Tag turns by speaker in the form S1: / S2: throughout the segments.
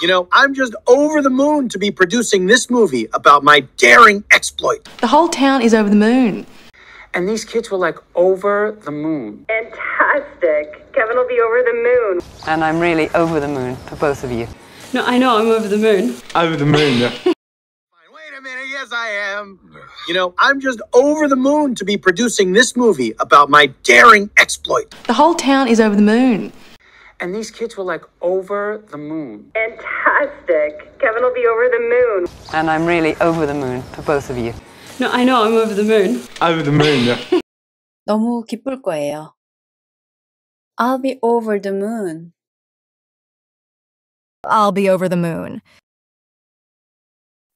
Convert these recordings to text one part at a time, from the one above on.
S1: You know, I'm just over the moon to be producing this movie about my daring exploit.
S2: The whole town is over the moon.
S3: And these kids were like over the moon. Fantastic. Kevin will be over the moon.
S2: And I'm really over the moon for both of you. No, I know I'm over the moon. Over the moon, yeah. Wait a minute,
S1: yes I am. You know, I'm just over the moon to be producing this movie about my daring
S2: exploit. The whole town is over the moon.
S3: And these kids were like over the moon. Fantastic. Kevin will be over the moon.
S2: And I'm really over the moon for both of you. No, I know I'm over the moon. Over the moon. Yeah.
S3: 너무 기쁠 거예요.
S4: I'll be over the moon. I'll be over the moon.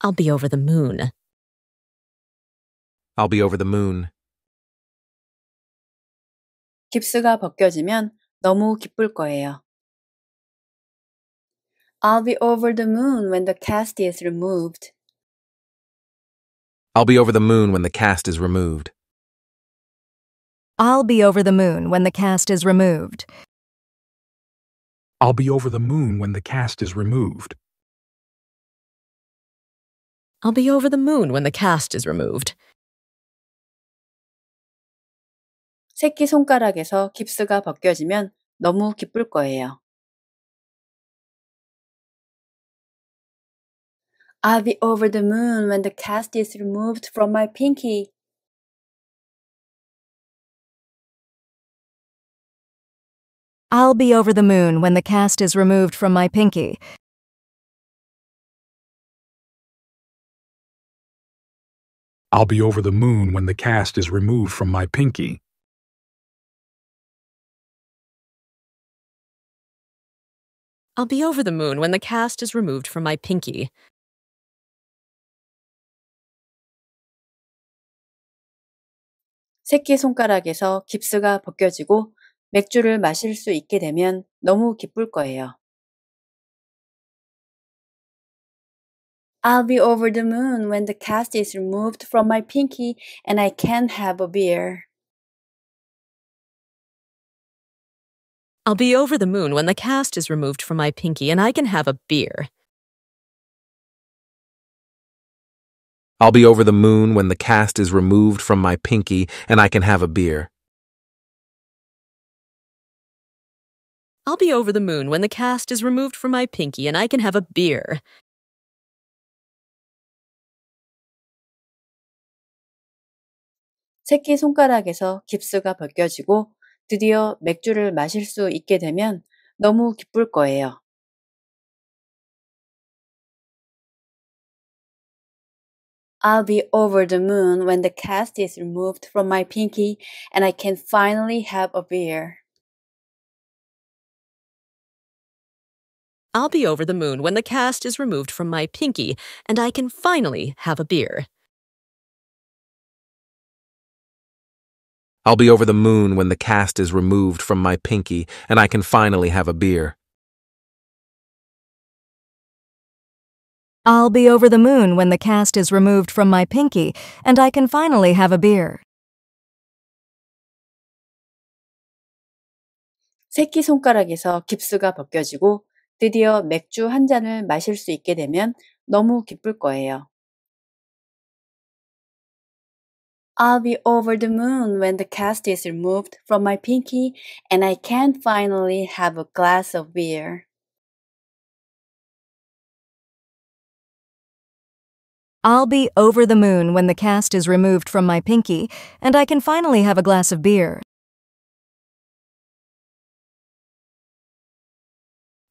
S4: I'll be over the moon.
S5: I'll be over the moon.
S6: 깁스가 벗겨지면 너무 기쁠 거예요. I'll be over the moon when the cast is removed.
S7: I'll be over the moon when the cast is removed.
S4: I'll be over the moon when the cast is removed.
S7: I'll be over the moon when the cast is removed.
S4: I'll be over the moon when the cast is removed. 새끼 손가락에서 깁스가 벗겨지면 너무 기쁠 거예요. I'll be over the moon when the cast is removed from my pinky. I'll be over the moon when the cast is removed from my pinky.
S5: I'll be over the moon when the cast is removed from my pinky.
S4: I'll be over the moon when the cast is removed from my pinky. 새끼 깁스가 깁스가 벗겨지고
S6: 맥주를 마실 수 있게 되면 너무 기쁠 거예요.
S4: I'll be over the moon when the cast is removed
S6: from my pinky and I can have a beer.
S4: I'll be over the moon when the cast is removed from my pinky and I can have a beer.
S7: I'll be over the moon when the cast is removed from my pinky and I can have a beer.
S4: I'll be over the moon when the cast is removed from my pinky and I can have a beer.
S6: 손가락에서 깁스가 벗겨지고 드디어 맥주를 마실 수 있게 되면 너무 거예요. I'll be over the moon when the cast is removed from my pinky and I can finally have a beer.
S4: I'll be over the moon when the cast is removed from my pinky and I can finally have a beer.
S7: I'll be over the moon when the cast is removed from my pinky and I can finally have a beer.
S4: I'll be over the moon when the cast is removed from my pinky and I can finally have a beer.
S6: 깁스가 벗겨지고 드디어 맥주 한 잔을 마실 수 있게 되면 너무 기쁠 거예요. I'll be over the moon when the cast is removed from my pinky and I can finally have a glass of beer.
S4: I'll be over the moon when the cast is removed from my pinky and I can finally have a glass of beer.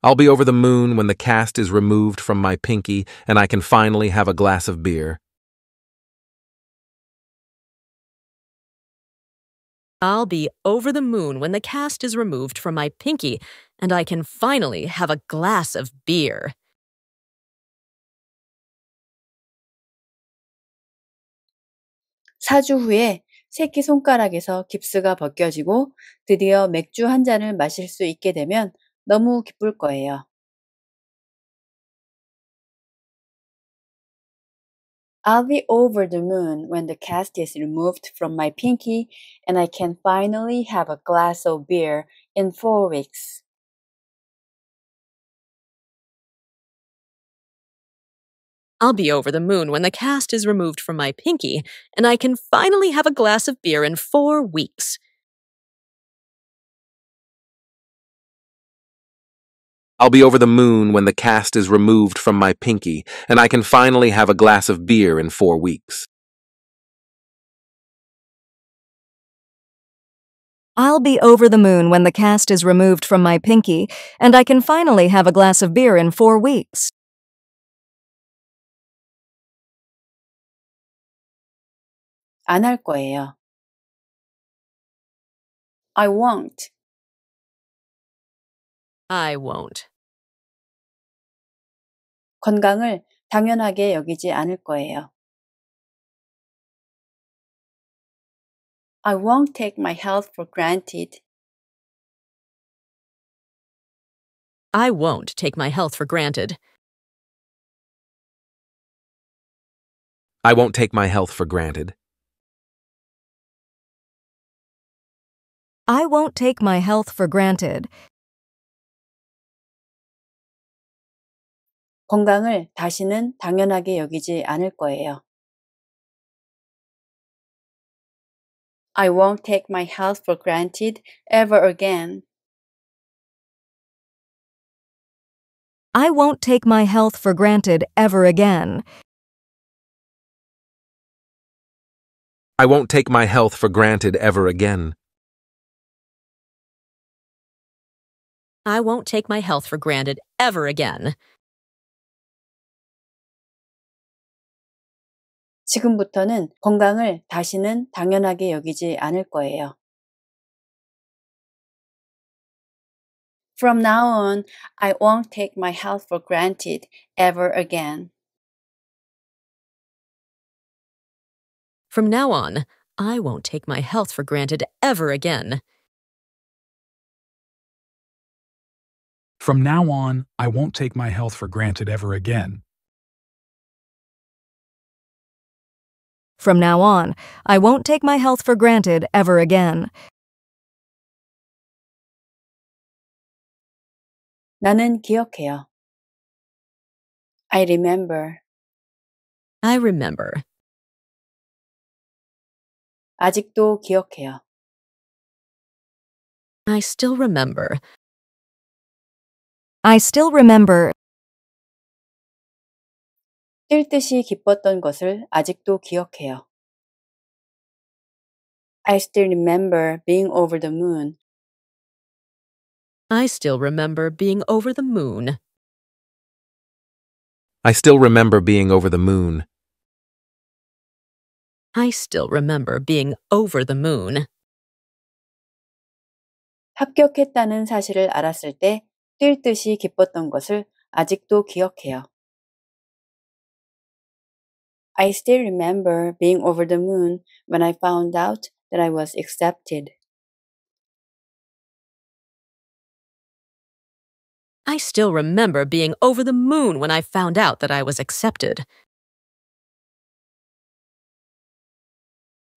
S7: I'll be over the moon when the cast is removed from my pinky and I can finally have a glass of beer.
S4: I'll be over the moon when the cast is removed from my pinky and I can finally have a glass of beer.
S6: 사주 후에 새끼 손가락에서 깁스가 벗겨지고 드디어 맥주 한 잔을 마실 수 있게 되면 너무 기쁠 거예요. I'll be over the moon when the cast is removed from my pinky and I can finally have a glass of beer in four weeks.
S4: I'll be over the moon when the cast is removed from my pinky, and I can finally have a glass of beer in four weeks.
S7: I'll be over the moon when the cast is removed from my pinky and I can finally have a glass of beer in four weeks.
S4: I'll be over the moon when the cast is removed from my pinky and I can finally have a glass of beer in four weeks. 안 할 거예요. I won't. I won't. 건강을 당연하게 여기지 않을 거예요. I won't take my health for granted. I won't take my health for granted.
S5: I won't take my health for granted.
S4: I won't take my health for granted.
S6: 건강을 다시는 당연하게 여기지 않을 거예요. I won't take my health for granted ever
S4: again. I won't take my health for granted ever again.
S7: I won't take my health for granted ever again.
S4: I won't take my health for granted ever again. 지금부터는
S6: 건강을 다시는 당연하게 여기지 않을 거예요. From now on, I won't take my health for
S4: granted
S6: ever again.
S4: From now on, I won't take my health for granted ever again.
S7: From now on, I won't take my health for
S4: granted ever again. From now on, I won't take my health for granted ever again. 나는 기억해요. I remember. I remember. 아직도 기억해요. I still remember. I still remember. 뛸 듯이 기뻤던 것을 아직도 기억해요. I still remember being over the moon. I still remember being over the moon.
S7: I still remember being over the moon.
S4: I still remember being over the moon.
S6: 합격했다는 사실을 알았을 때 뛸 듯이 기뻤던 것을 아직도 기억해요. I still remember being over the moon when I found out that I was accepted.
S4: I still remember being over the moon when I found out that I was accepted.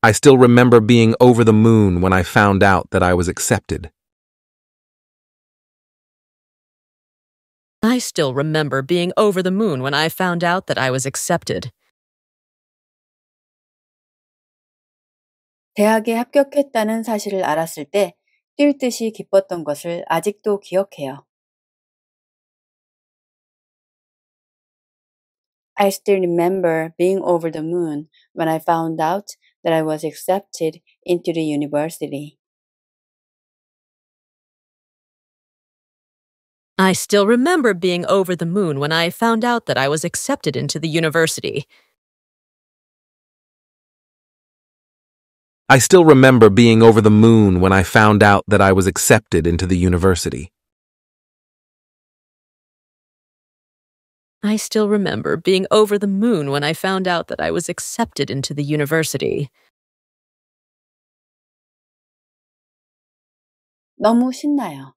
S7: I still remember being over the moon when I found out that I was accepted.
S4: I still remember being over the moon when I found out that I was accepted. 대학에 합격했다는 사실을 알았을 때 기뻤던 것을 아직도 기억해요.
S6: I still remember being over the moon when I found out that I was accepted into the university.
S4: I still remember being over the moon when I found out that I was accepted into the university.
S7: I still remember being over the moon when I found out that I was accepted into the university.
S4: I still remember being over the moon when I found out that I was accepted into the university. 너무 신나요.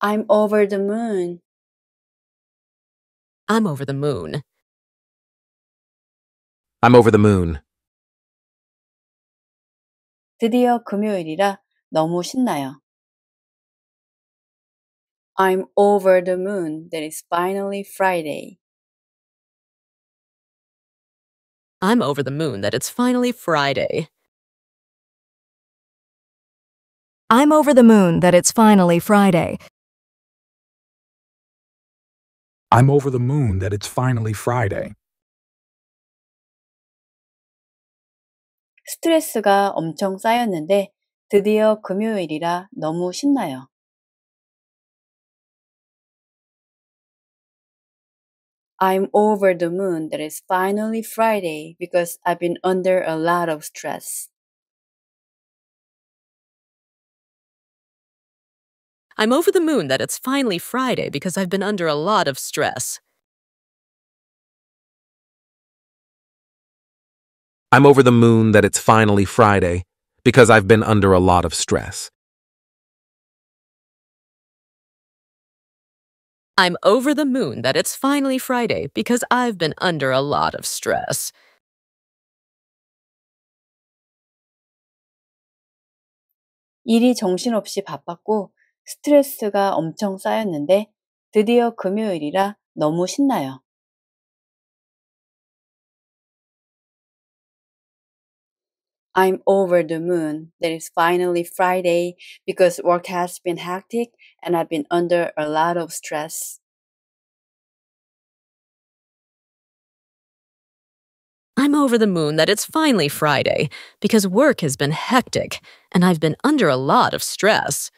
S4: I'm over the moon. I'm over the moon.
S5: I'm over the moon.
S4: 드디어 금요일이라 너무 신나요. I'm over the moon that it's finally Friday. I'm over the moon that it's finally Friday. I'm over the moon that it's finally Friday.
S7: I'm over the moon that it's finally Friday.
S4: 스트레스가 엄청 쌓였는데 드디어 금요일이라 신나요. I'm over the moon that it's finally Friday because I've been under a lot of stress. I'm over the moon that it's finally Friday because I've been under a lot of stress.
S7: I'm over the moon that it's finally Friday because I've been under a lot of stress.
S4: I'm over the moon that it's finally Friday because I've been under a lot of stress.
S6: 일이 정신없이 바빴고 스트레스가 엄청 쌓였는데 드디어 금요일이라 너무 신나요. I'm over the moon that it's finally Friday because work has been hectic and I've been under a lot of stress.
S4: I'm over the moon that it's finally Friday because work has been hectic and I've been under a lot of stress.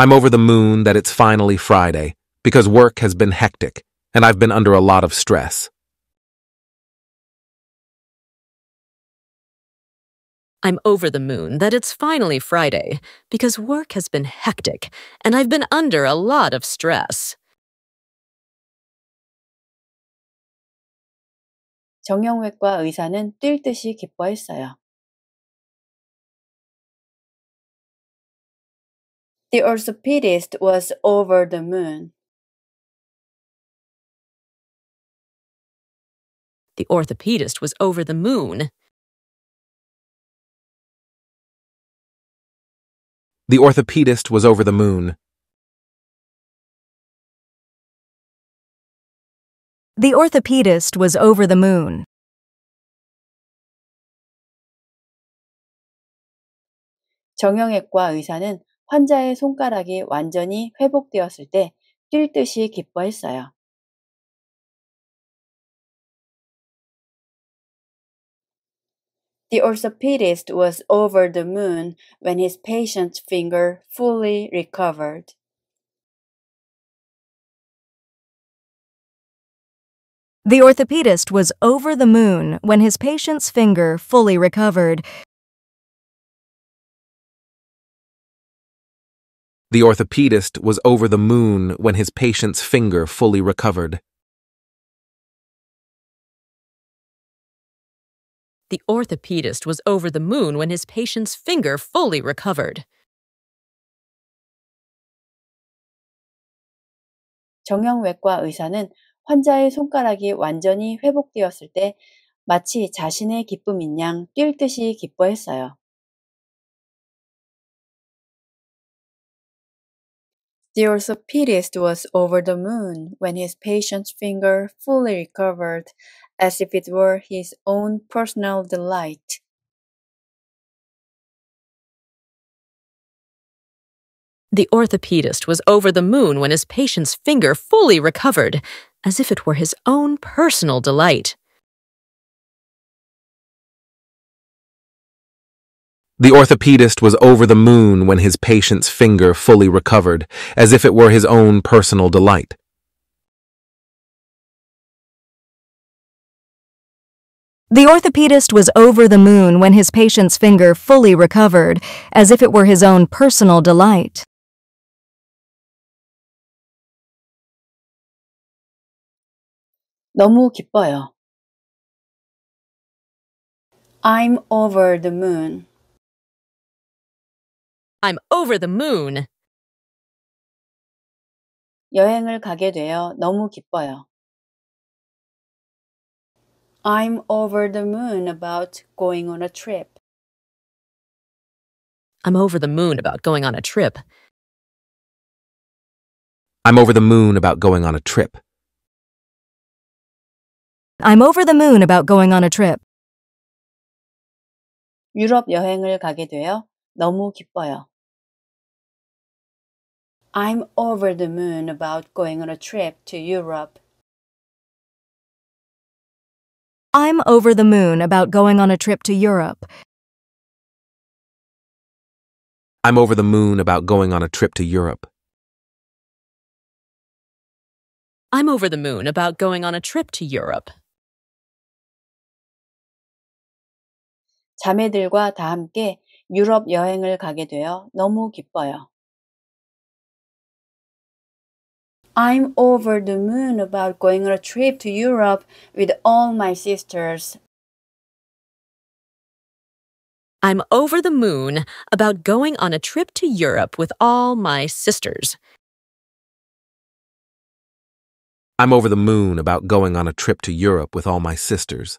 S7: I'm over the moon that it's finally Friday because work has been hectic and I've been under a lot of stress.
S4: I'm over the moon that it's finally Friday because work has been hectic and I've been under a lot of stress. 정형외과 의사는 뛸 듯이 기뻐했어요. The orthopedist was over the moon. The orthopedist was over the moon.
S5: The orthopedist was over the moon.
S4: The orthopedist was over the moon.
S6: 정형외과 의사는 환자의 손가락이 완전히 회복되었을 때 뛸 듯이 기뻐했어요. The orthopedist was over the moon when his patient's finger fully recovered.
S4: The orthopedist was over the moon when his patient's finger fully recovered.
S7: The orthopedist was over the moon when his patient's finger fully recovered.
S4: The orthopedist was over the moon when his patient's finger fully recovered.
S6: 정형외과 의사는 환자의 손가락이 완전히 회복되었을 때 마치 자신의 기쁨인 듯이 기뻐했어요. The orthopedist was over the moon when his patient's finger fully recovered as if it were his own personal
S4: delight. The orthopedist was over the moon when his patient's finger fully recovered, as if it were his own personal delight.
S7: The orthopedist was over the moon when his patient's finger fully recovered, as if it were his own personal delight.
S4: The orthopedist was over the moon when his patient's finger fully recovered, as if it were his own personal delight. 기뻐요. I'm over the moon. I'm over the moon. 여행을 가게 되어 너무 기뻐요.
S6: I'm over the moon about going on a trip.
S4: I'm over the moon about going on a trip.
S7: I'm over the moon about going on a trip.
S4: I'm over the moon about going on a trip.
S6: 유럽 여행을 가게 되어 너무 기뻐요. I'm over the moon about going on a trip to Europe.
S4: I'm over the moon about going on a trip to Europe.
S5: I'm over the moon about going on a trip to Europe.
S4: I'm over the moon about going on a trip to Europe.
S6: 자매들과 다 함께 유럽 여행을 가게 되어 너무 기뻐요. I'm over the moon about going on a trip to Europe with all my sisters.
S4: I'm over the moon about going on a trip to Europe with all my sisters.
S7: I'm over the moon about going on a trip to Europe with all my sisters.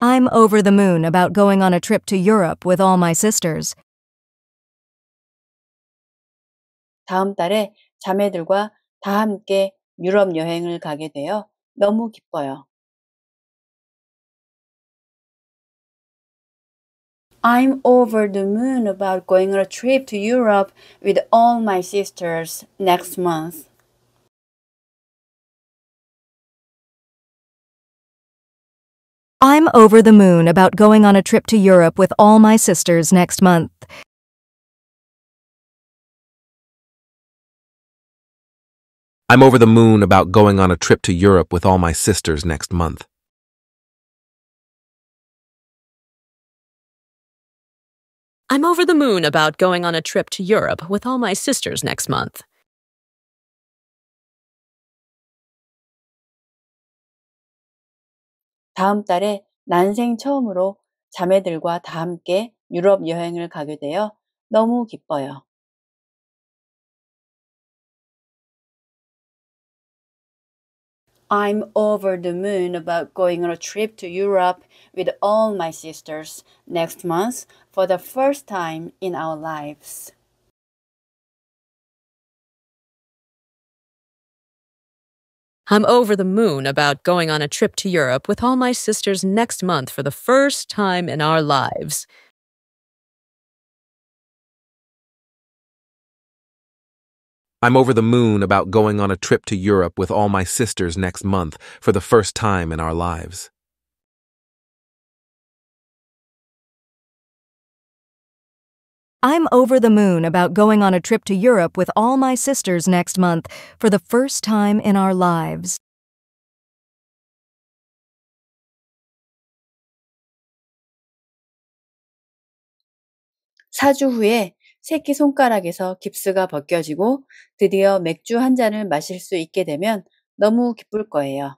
S4: I'm over the moon about going on a trip to Europe with all my sisters.
S6: 다음 달에 자매들과
S4: 다 함께 유럽 여행을 가게 되어 너무 기뻐요.
S6: I'm over the moon about going on a trip to Europe with all my sisters next month.
S4: I'm over the moon about going on a trip to Europe with all my sisters next month.
S5: I'm over the moon about going on a trip to Europe with all my sisters next month.
S4: I'm over the moon about going on a trip to Europe with all my sisters next month.
S6: 다음 달에 난생 처음으로 자매들과 다 함께 유럽 여행을 가게 되어 너무 기뻐요. I'm over the moon about going on a trip to Europe with all my sisters next month for the first time in our lives.
S4: I'm over the moon about going on a trip to Europe with all my sisters next month for the first time in our lives,
S7: I'm over the moon about going on a trip to Europe with all my sisters next month for the first time in our lives.
S4: I'm over the moon about going on a trip to Europe with all my sisters next month for the first time in our lives.
S6: 사주 후에 깁스가 깁스가 벗겨지고 드디어 맥주 한 잔을 마실 수 있게 되면 너무 거예요.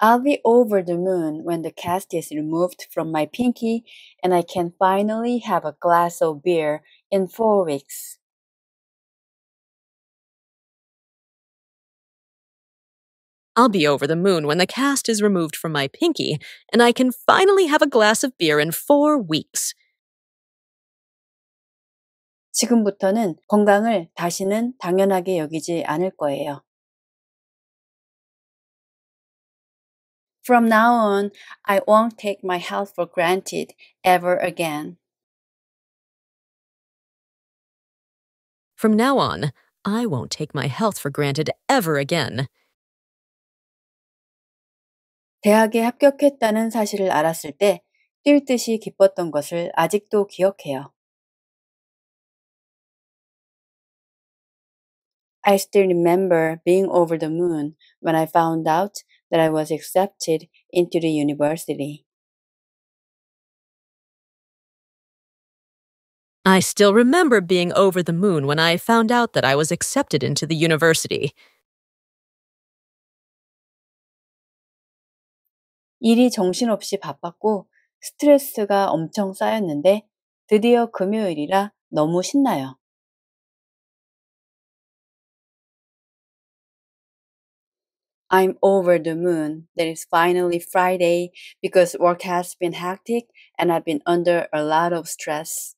S6: I'll be over the moon when the cast is removed from my pinky and I can finally have a glass of beer in
S4: four weeks. I'll be over the moon when the cast is removed from my pinky, and I can finally have a glass of beer in four weeks.
S6: 지금부터는 건강을 다시는 당연하게 여기지 않을 거예요. From now on, I won't take my health for granted ever again.
S4: From now on, I won't take my health for granted ever again. 대학에 합격했다는 사실을 알았을 듯이 기뻤던 것을 아직도 기억해요.
S6: I still remember being over the moon when I found out that I was accepted into the university.
S4: I still remember being over the moon when I found out that I was accepted into the university. 일이 정신없이 바빴고 스트레스가 엄청 쌓였는데 드디어 금요일이라 너무 신나요.
S6: I'm over the moon that it's finally Friday because work has been hectic and I've been under a lot of stress.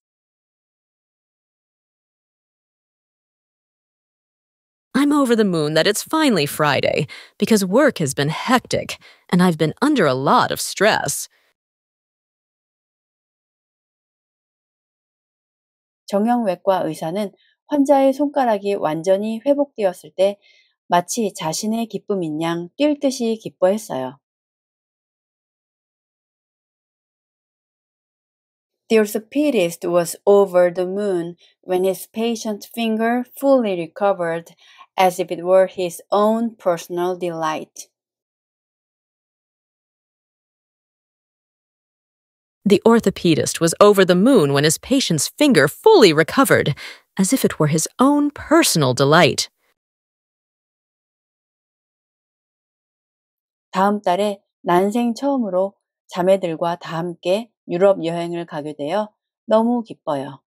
S4: I'm over the moon that it's finally Friday because work has been hectic and I've been under a lot of stress. 정형외과
S6: 의사는 환자의 손가락이 완전히 회복되었을 때 마치 자신의 기쁨인 양 뛸 듯이 기뻐했어요. The orthopedist was over the moon when his patient's finger fully recovered as if it were his own personal delight.
S4: The orthopedist was over the moon when his patient's finger fully recovered, as if it were his own personal delight.
S6: 다음 달에 난생 처음으로 자매들과 다 함께 유럽 여행을 가게 되어 너무 기뻐요.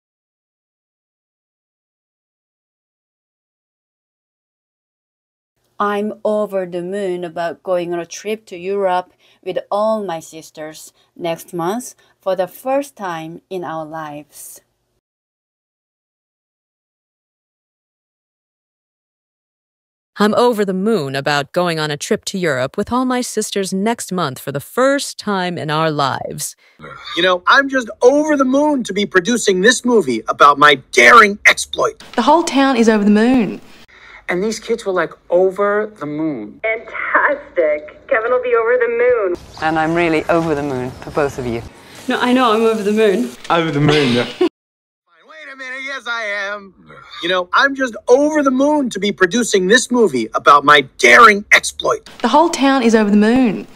S6: I'm over the moon about going on a trip to Europe with all my sisters next month for the first time in our lives.
S4: I'm over the moon
S8: about going on a trip to Europe with all my sisters next month for the first time in our
S1: lives. You know, I'm just over the moon to be producing this movie about my
S3: daring exploit. The whole town is over the moon.
S2: And these kids were like
S3: over the moon. Fantastic. Kevin will be over the moon.
S2: And I'm really over the moon for both of you. No, I know I'm over the moon. Over the moon, yeah. Wait a minute,
S1: yes, I am. You know, I'm just over the moon to be producing this movie about my daring exploit.
S8: The whole town is over the moon.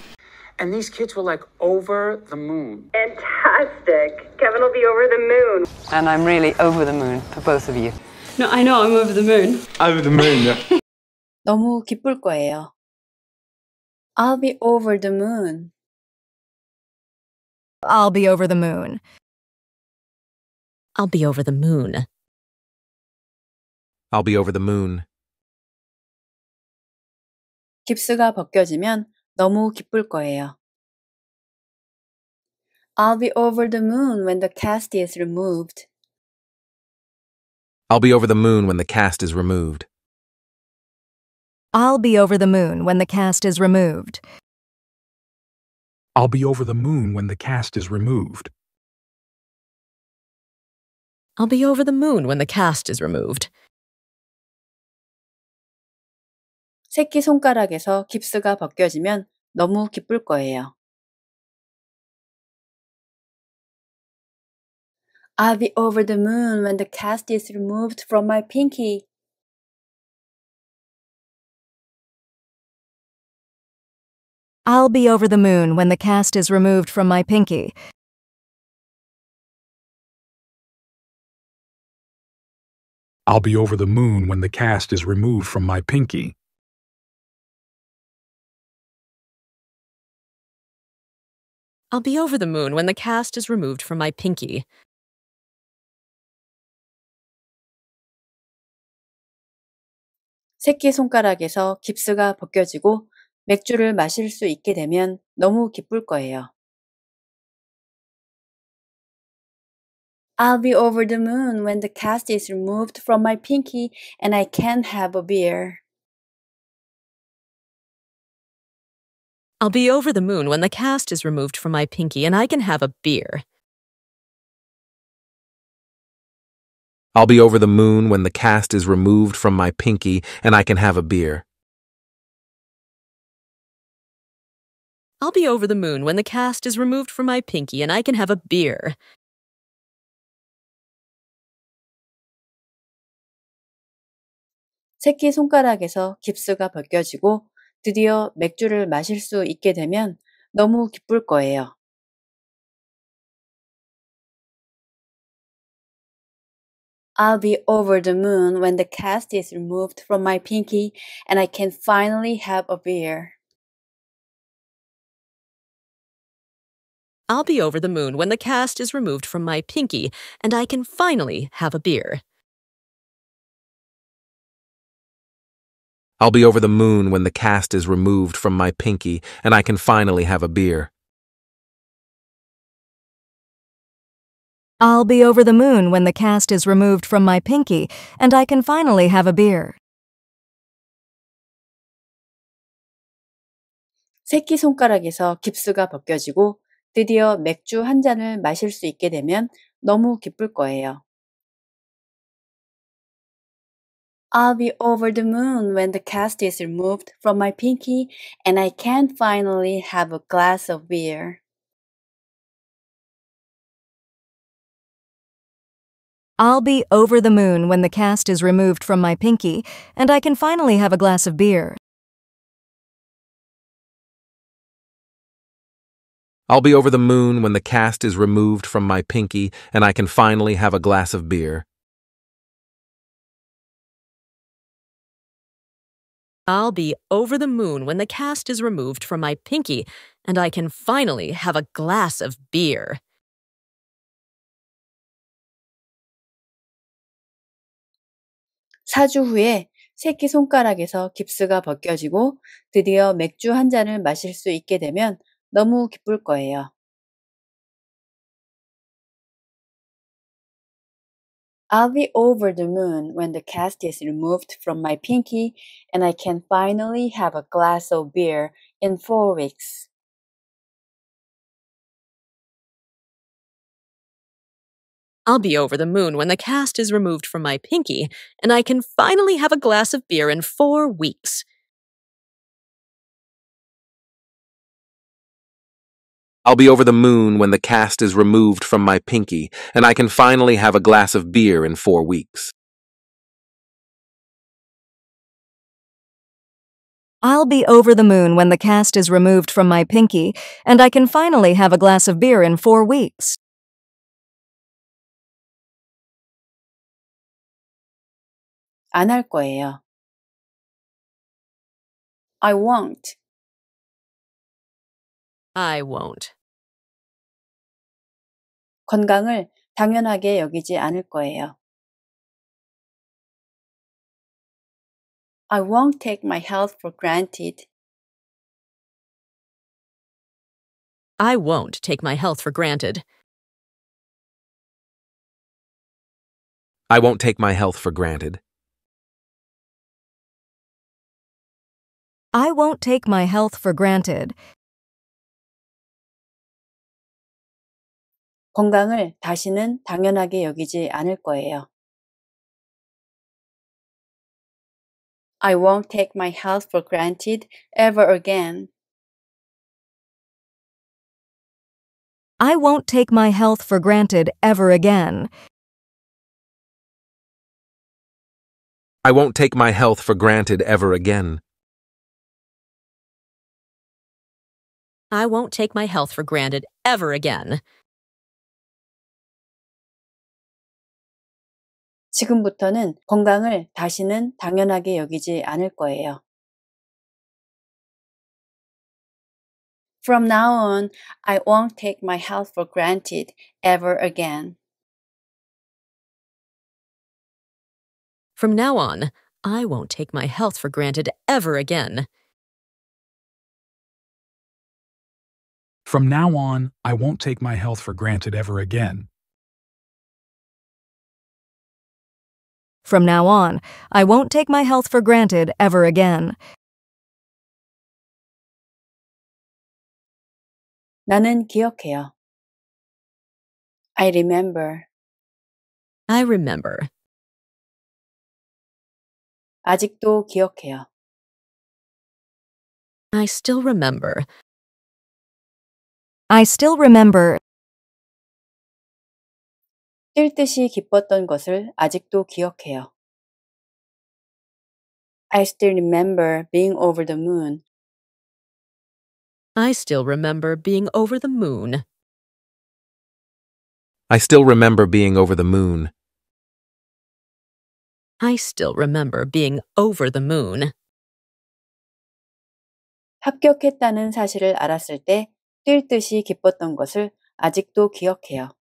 S3: And these kids were like over the moon. Fantastic. Kevin will be over the moon.
S2: And I'm really over the moon for both of you. No, I know. I'm over the moon. Over the moon. Yeah.
S3: 너무 기쁠
S6: 거예요. I'll be over the moon.
S4: I'll be over the moon. I'll be over the moon.
S5: I'll be over the moon.
S6: 깁스가 벗겨지면 너무 기쁠 거예요. I'll be over the moon when the cast is removed.
S7: I'll be over the moon when the cast is removed.
S6: I'll be
S4: over the moon when the cast is removed.
S7: I'll be over the moon when the cast is removed.
S4: I'll be over the moon when the cast is removed. 새끼 손가락에서 깁스가 벗겨지면 너무 기쁠 거예요. I'll be over the moon when the cast is removed from my pinky. I'll be over the moon when the cast is removed from my pinky.
S5: I'll be over the moon when the cast is removed from my pinky.
S4: I'll be over the moon when the cast is removed from my pinky.
S6: 새끼손가락에서 깁스가 벗겨지고 맥주를 마실 수 있게 되면 너무 기쁠 거예요.
S4: I'll be over the moon when the cast
S6: is removed from my pinky and I can have a beer.
S4: I'll be over the moon when the cast is removed from my pinky and I can have a beer.
S7: I'll be over the moon when the cast is removed from my pinky and I can have a beer.
S4: I'll be over the moon when the cast is removed from my pinky and I can have a beer.
S6: 새끼 손가락에서 깁스가 벗겨지고 드디어 맥주를 마실 수 있게 되면 너무 기쁠 거예요. I'll be over the moon when the cast is removed from my pinky and I can finally have a beer.
S4: I'll be over the moon when the cast is removed from my pinky and I can finally have a beer.
S7: I'll be over the moon when the cast is removed from my pinky and I can finally have a beer.
S4: I'll be over the moon when the cast is removed from my pinky and I can finally have a beer.
S6: 깁스가 깁스가 벗겨지고 드디어 맥주 한 잔을 마실 수 있게 되면 너무 기쁠 거예요. I'll be over the moon when the cast is removed from my pinky and I can finally have a glass of beer.
S4: I'll be over the moon when the cast is removed from my pinky and I can finally have a glass of beer.
S7: I'll be over the moon when the cast is removed from my pinky and I can finally have a glass of beer.
S4: I'll be over the moon when the cast is removed from my pinky and I can finally have a glass of beer.
S6: 4주 후에 새끼 손가락에서 깁스가 벗겨지고 드디어 맥주 한 잔을 마실 수 있게 되면 너무 기쁠 거예요. I'll be over the moon when the cast is removed from my pinky and I can finally have a glass of beer in four weeks.
S4: I'll be over the moon when the cast is removed from my pinky, and I can finally have a glass of beer in four weeks.
S7: I'll be over the moon when the cast is removed from my pinky, and I can finally have a glass of beer in four weeks.
S4: I'll be over the moon when the cast is removed from my pinky, and I can finally have a glass of beer in four weeks. 안 거예요. I won't. I won't. 건강을 당연하게 여기지 않을 거예요. I won't take my health for granted. I won't take my health for granted.
S5: I won't take my health for granted.
S4: I won't take my health for granted. 건강을 다시는 당연하게 여기지 않을 거예요. I won't take my health for granted ever again. I won't take my health for granted ever again.
S7: I won't take my health for granted ever again.
S4: I won't take my health for granted ever again.
S6: 지금부터는 건강을 다시는 당연하게 여기지 않을 거예요. From now on, I won't take my health for granted ever again.
S4: From now on, I won't take my health for granted ever again. From now on, I won't
S7: take my health for granted ever again.
S4: From now on, I won't take my health for granted ever again. 나는 기억해요. I remember. I remember. 아직도 기억해요. I still remember. I still remember. 뛸 기뻤던 것을 아직도 기억해요. I still remember being over the moon. I still remember being over the moon.
S7: I still remember being over the moon.
S4: I still remember being over the moon.
S6: 합격했다는 사실을 알았을 때뛸 듯이 기뻤던 것을 아직도 기억해요.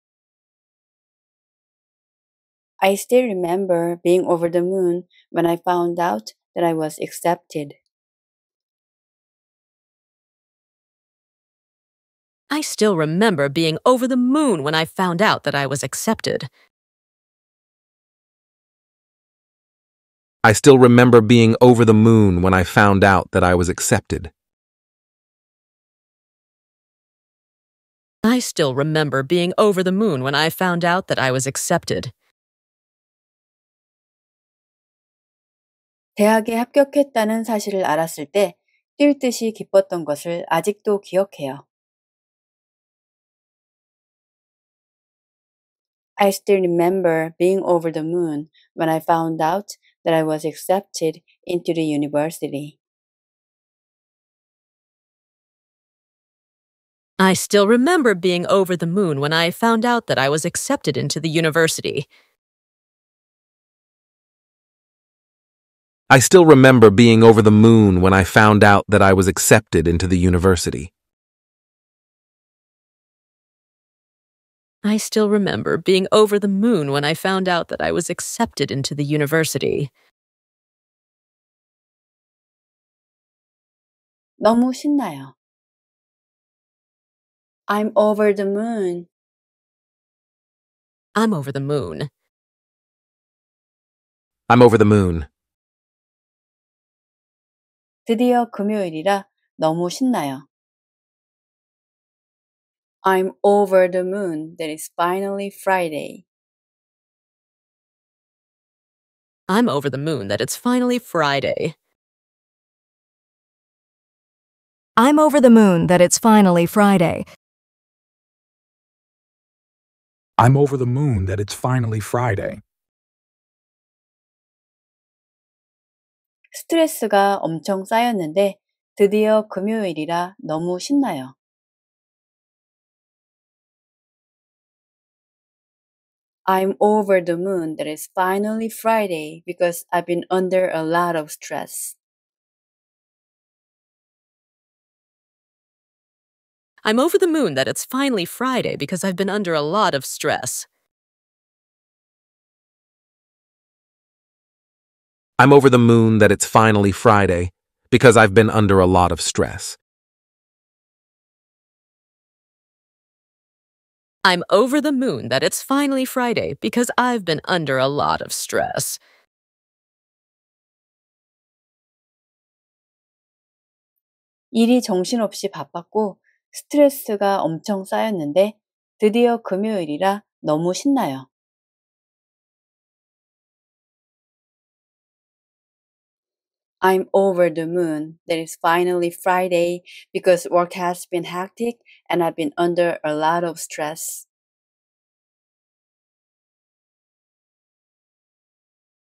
S6: I still remember being over the moon when I found out that I was accepted.
S4: I still remember being over the moon when I found out that I was accepted.
S7: I still remember being over the moon when I found out that I was accepted.
S4: I still remember being over the moon when I found out that I was accepted.
S6: 대학에 합격했다는 사실을 알았을 때
S4: 뛸 듯이 기뻤던 것을 아직도 기억해요.
S6: I still remember being over the moon when I found out that I was accepted into the university.
S4: I still remember being over the moon when I found out that I was accepted into the university.
S7: I still remember being over the moon when I found out that I was accepted into the university.
S4: I still remember being over the moon when I found out that I was accepted into the university. 너무 신나요. I'm over the moon. I'm over the moon.
S5: I'm over the moon.
S4: 드디어 금요일이라 너무 신나요. I'm over the moon that it's finally Friday. I'm over the moon that it's finally Friday. I'm over the moon that it's finally Friday.
S7: I'm over the moon that it's finally Friday.
S4: 엄청 엄청 쌓였는데 드디어 금요일이라 너무 신나요.
S6: I'm over the moon that it's finally Friday because I've been under a lot of stress.
S4: I'm over the moon that it's finally Friday because I've been under a lot of stress.
S7: I'm over the moon that it's finally Friday because I've been under a lot of stress.
S4: I'm over the moon that it's finally Friday because I've been under a lot of stress.
S6: 일이 정신없이 바빴고 스트레스가 엄청 쌓였는데 드디어 금요일이라 너무 신나요. I'm over the moon that it's finally Friday because work has been hectic and I've been under a lot of
S4: stress.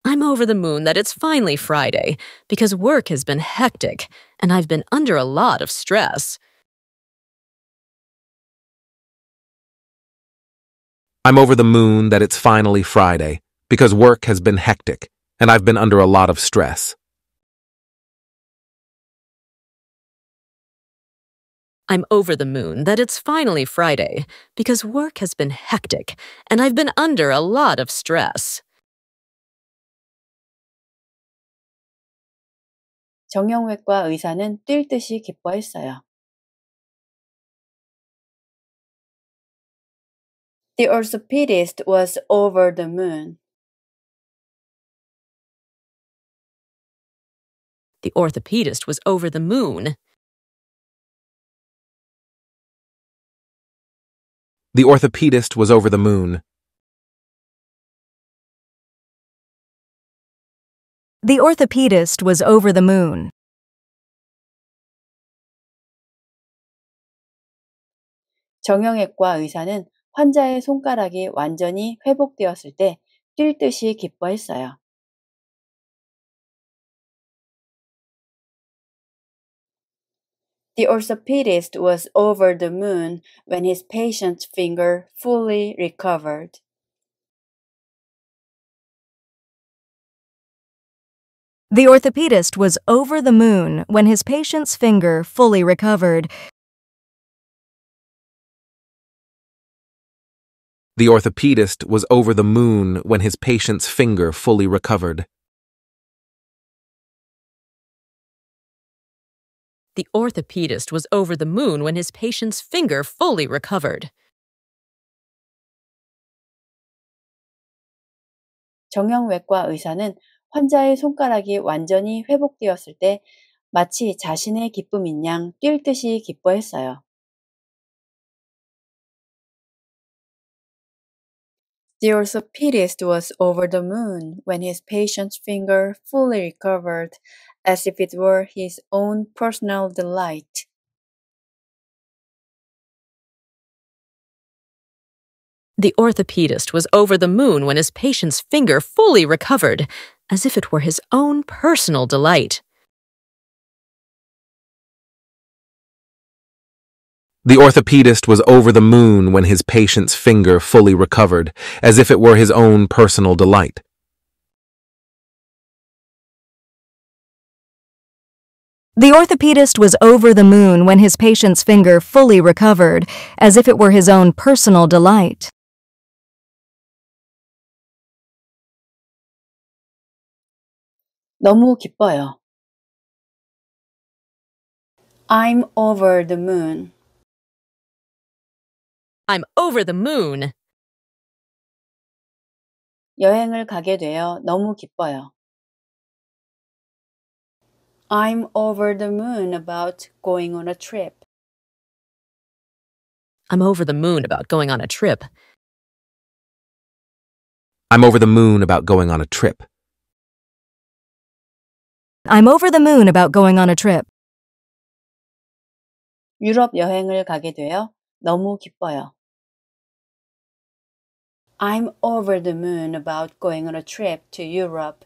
S4: I'm over the moon that it's finally Friday because work has been hectic and I've been under a lot of stress.
S7: I'm over the moon that it's finally Friday because work has been hectic and I've been under a lot of stress.
S4: I'm over the moon that it's finally Friday because work has been hectic and I've been under a lot of stress. 정형외과 의사는 뛸 듯이 기뻐했어요. The orthopedist was over the moon. The orthopedist was over the
S5: moon.
S7: The orthopedist was over the moon.
S4: The orthopedist was over the moon. The
S6: 정형외과 의사는 환자의 손가락이 완전히 회복되었을 때뛸 기뻐했어요. The orthopedist was over the moon when his patient's finger fully recovered.
S4: The orthopedist was over the moon when his patient's finger fully recovered.
S7: The orthopedist was over the moon when his patient's finger fully recovered.
S4: The orthopedist was over the moon when his patient's finger fully recovered. 정형외과
S6: 의사는 환자의 손가락이 완전히 회복되었을 때 마치 자신의 기쁨인 양뛸 듯이 기뻐했어요. The orthopedist was over the moon when his patient's finger fully recovered, as if it were his own personal delight.
S4: The orthopedist was over the moon when his patient's finger fully recovered, as if it were his own personal delight.
S7: The orthopedist was over the moon when his patient's finger fully recovered, as if it were his own personal delight.
S4: The orthopedist was over the moon when his patient's finger fully recovered, as if it were his own personal delight.
S5: 너무 기뻐요.
S4: I'm over the moon. I'm over the moon. 여행을 가게 되어
S6: 너무 기뻐요. I'm over the moon about going on a trip.
S4: I'm over the moon about going on a trip.
S5: I'm over the moon about going on a trip.
S4: I'm over the moon about going on a trip. 유럽 여행을 가게 되어 너무 기뻐요. I'm over the moon about going on a trip to Europe.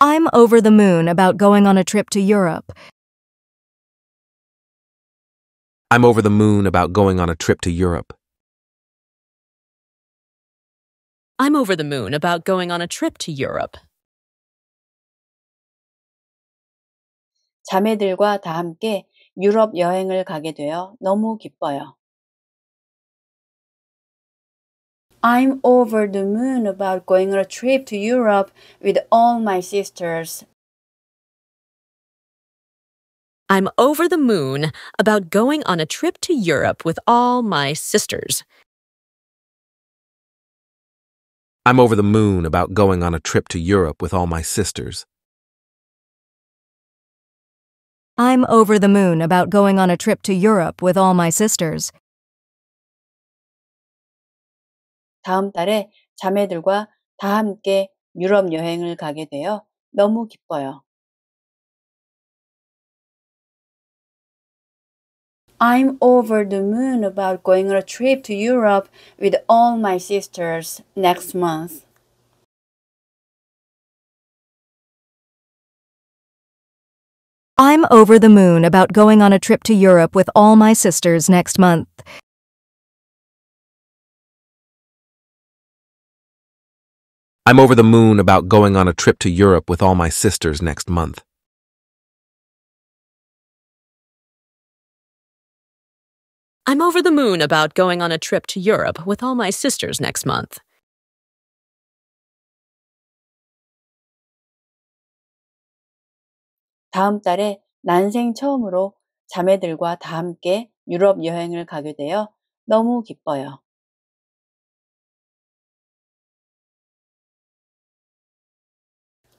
S4: I'm over the moon about going on a trip to Europe.
S5: I'm over the moon about going on a trip to Europe.
S4: I'm over the moon about going on a trip to Europe.
S6: 자매들과 다 함께 유럽 여행을 가게 되어 너무 기뻐요. I'm over the moon about going on a trip to Europe with all my sisters.
S4: I'm over the moon about going on a trip to Europe with all my sisters.
S7: I'm over the moon about going on a trip to Europe with all my sisters.
S4: I'm over the moon about going on a trip to Europe with all my sisters. 다음 달에 자매들과 다 함께 유럽 여행을 가게 되어 너무 기뻐요.
S6: I'm over the moon about going on a trip to Europe with all my sisters next month.
S4: I'm over the moon about going on a trip to Europe with all my sisters next month.
S7: I'm over the moon about going on a trip to Europe with all my sisters next month.
S4: I'm over the moon about going on a trip to Europe with all my sisters next month.
S6: 다음 달에 난생 처음으로 자매들과 다 함께 유럽 여행을 가게 되어 너무 기뻐요.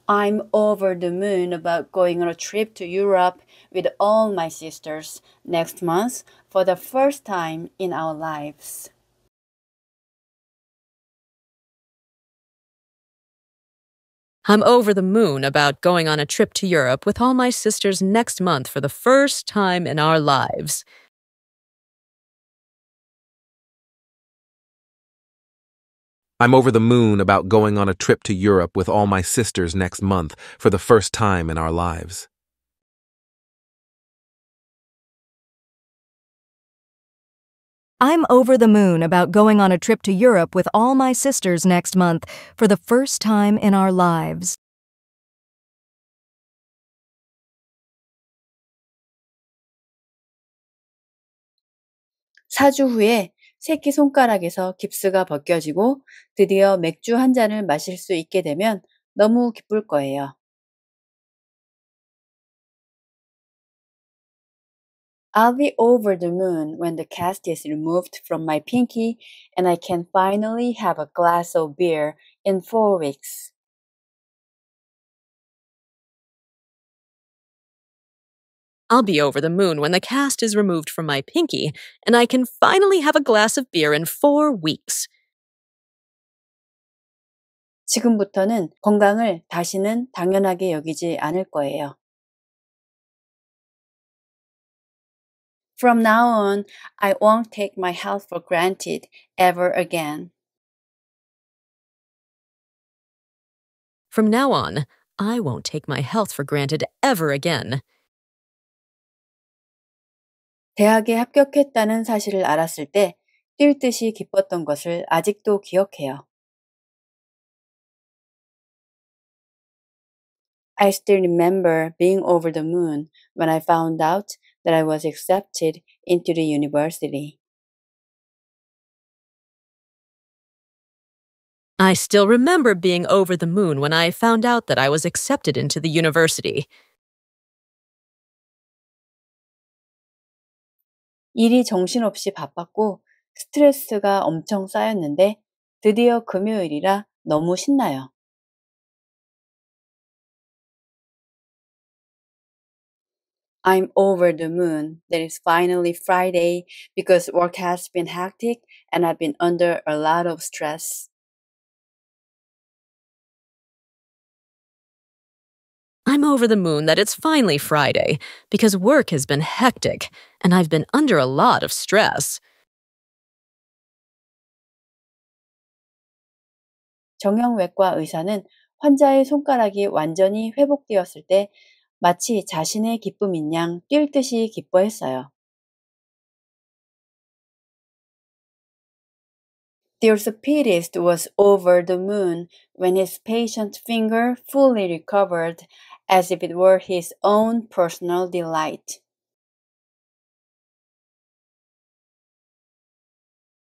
S6: I'm over the moon about going on a trip to Europe with all my sisters next month for the first time in our lives.
S4: I'm over the moon about going on a trip to Europe with all my sisters next month for the first time in our lives.
S7: I'm over the moon about going on a trip to Europe with all my sisters next month for the first time in our lives.
S4: I'm over the moon about going on a trip to Europe with all my sisters next month for the first time in our lives.
S6: 사주 후에 새끼 손가락에서 깁스가 벗겨지고 드디어 맥주 한 잔을 마실 수 있게 되면 너무 기쁠 거예요. I'll be over the moon when the cast is removed from my pinky and I can finally have a glass of beer in four weeks.
S4: I'll be over the moon when the cast is removed from my pinky and I can finally have a glass of beer in four weeks.
S6: 지금부터는 건강을 다시는 당연하게 여기지 않을 거예요.
S4: From now on,
S6: I won't take my health for granted ever again.
S4: From now on, I won't take my health for granted ever again.
S6: 대학에 합격했다는 사실을 알았을 때 기뻤던 것을 아직도 기억해요. I still remember being over the moon when I found out that I was accepted into the
S4: university. I still remember being over the moon when I found out that I was accepted into the university. 일이 정신없이 바빴고 스트레스가 엄청 쌓였는데 드디어 금요일이라 너무 신나요.
S6: I'm over the moon that it's finally Friday because work has been hectic and I've been under a lot of stress.
S4: I'm over the moon that it's finally Friday because work has been hectic and I've been under a lot of stress.
S6: 정형외과 의사는 환자의 손가락이 완전히 회복되었을 때 마치 자신의 기쁨인 양뛸 듯이 기뻐했어요. The orthopedist was over the moon when his patient's finger fully recovered as if it were his own personal delight.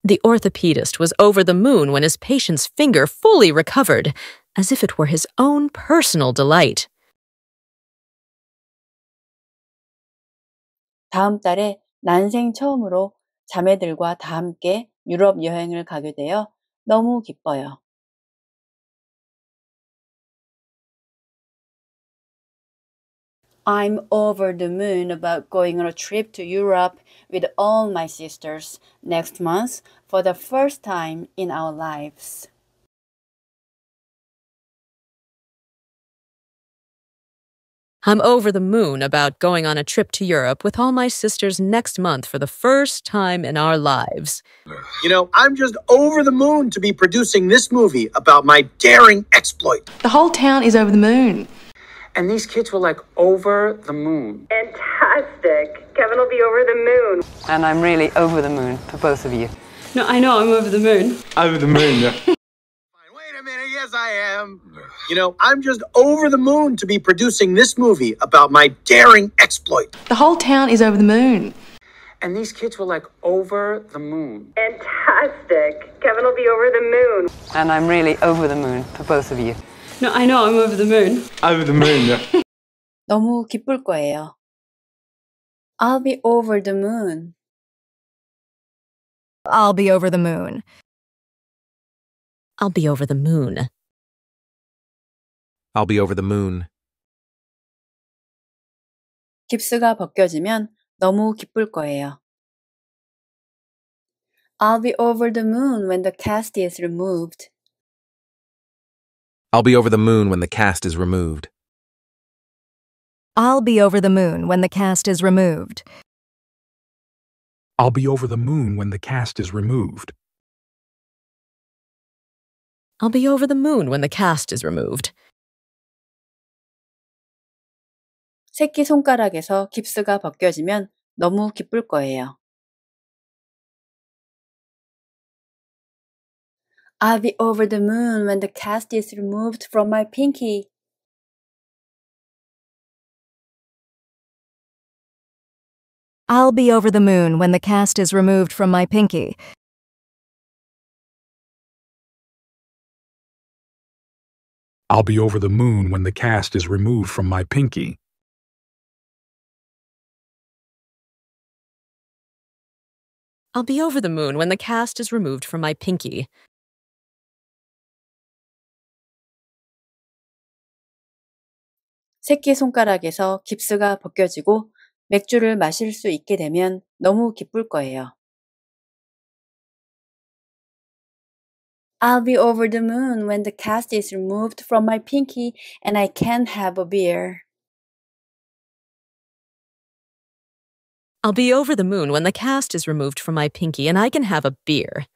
S4: The orthopedist was over the moon when his patient's finger fully recovered, as if it were his own personal delight.
S6: 다음 달에 난생 처음으로 자매들과 다 함께 유럽 여행을 가게 되어 너무 기뻐요. I'm over the moon about going on a trip to Europe with all my sisters next month for the first time in our lives.
S4: I'm
S8: over the moon about going on a trip to Europe with all my sisters next month for the first time in our lives.
S1: You know, I'm just over the moon to be producing this movie
S3: about my daring exploit.
S8: The whole town is over the moon. And these kids were like
S3: over the moon. Fantastic. Kevin will be over the moon.
S2: And I'm really over the moon for both of you. No, I know I'm over the moon. Over the moon, yeah. Wait a minute,
S1: yes, I am. You know, I'm just over the moon to be producing this movie
S3: about my daring exploit.
S8: The whole town is over the moon.
S3: And these kids were like over the moon. Fantastic. Kevin will be over the moon.
S2: And I'm really over the moon for both of you. No, I know. I'm over the moon. Over the moon. Yeah.
S6: 너무 기쁠 거예요. I'll be over the moon.
S4: I'll be over the moon. I'll be over the moon.
S5: I'll be over the moon.
S6: 깁스가 벗겨지면 너무 기쁠 거예요. I'll be over the moon when the cast is removed.
S7: I'll be over the moon when the cast is removed.
S4: I'll be over the moon when the cast is removed.
S7: I'll be over the moon when the cast is removed.
S4: I'll be over the moon when the cast is removed.
S6: 새끼 손가락에서 깁스가 벗겨지면 너무 기쁠 거예요.
S4: I'll be over the moon when the cast is removed from my pinky. I'll be over the moon when the cast is removed from my pinky.
S5: I'll be over the moon when the cast is removed from my pinky.
S4: I'll be over the moon when the cast is removed from my pinky.
S6: 새끼손가락에서 깁스가 벗겨지고 맥주를 마실 수 있게 되면 너무 기쁠 거예요.
S4: I'll be over the moon
S6: when the cast is removed from my pinky and I can have a beer.
S4: I'll be over the moon when the cast is removed from my pinky and I can have a beer.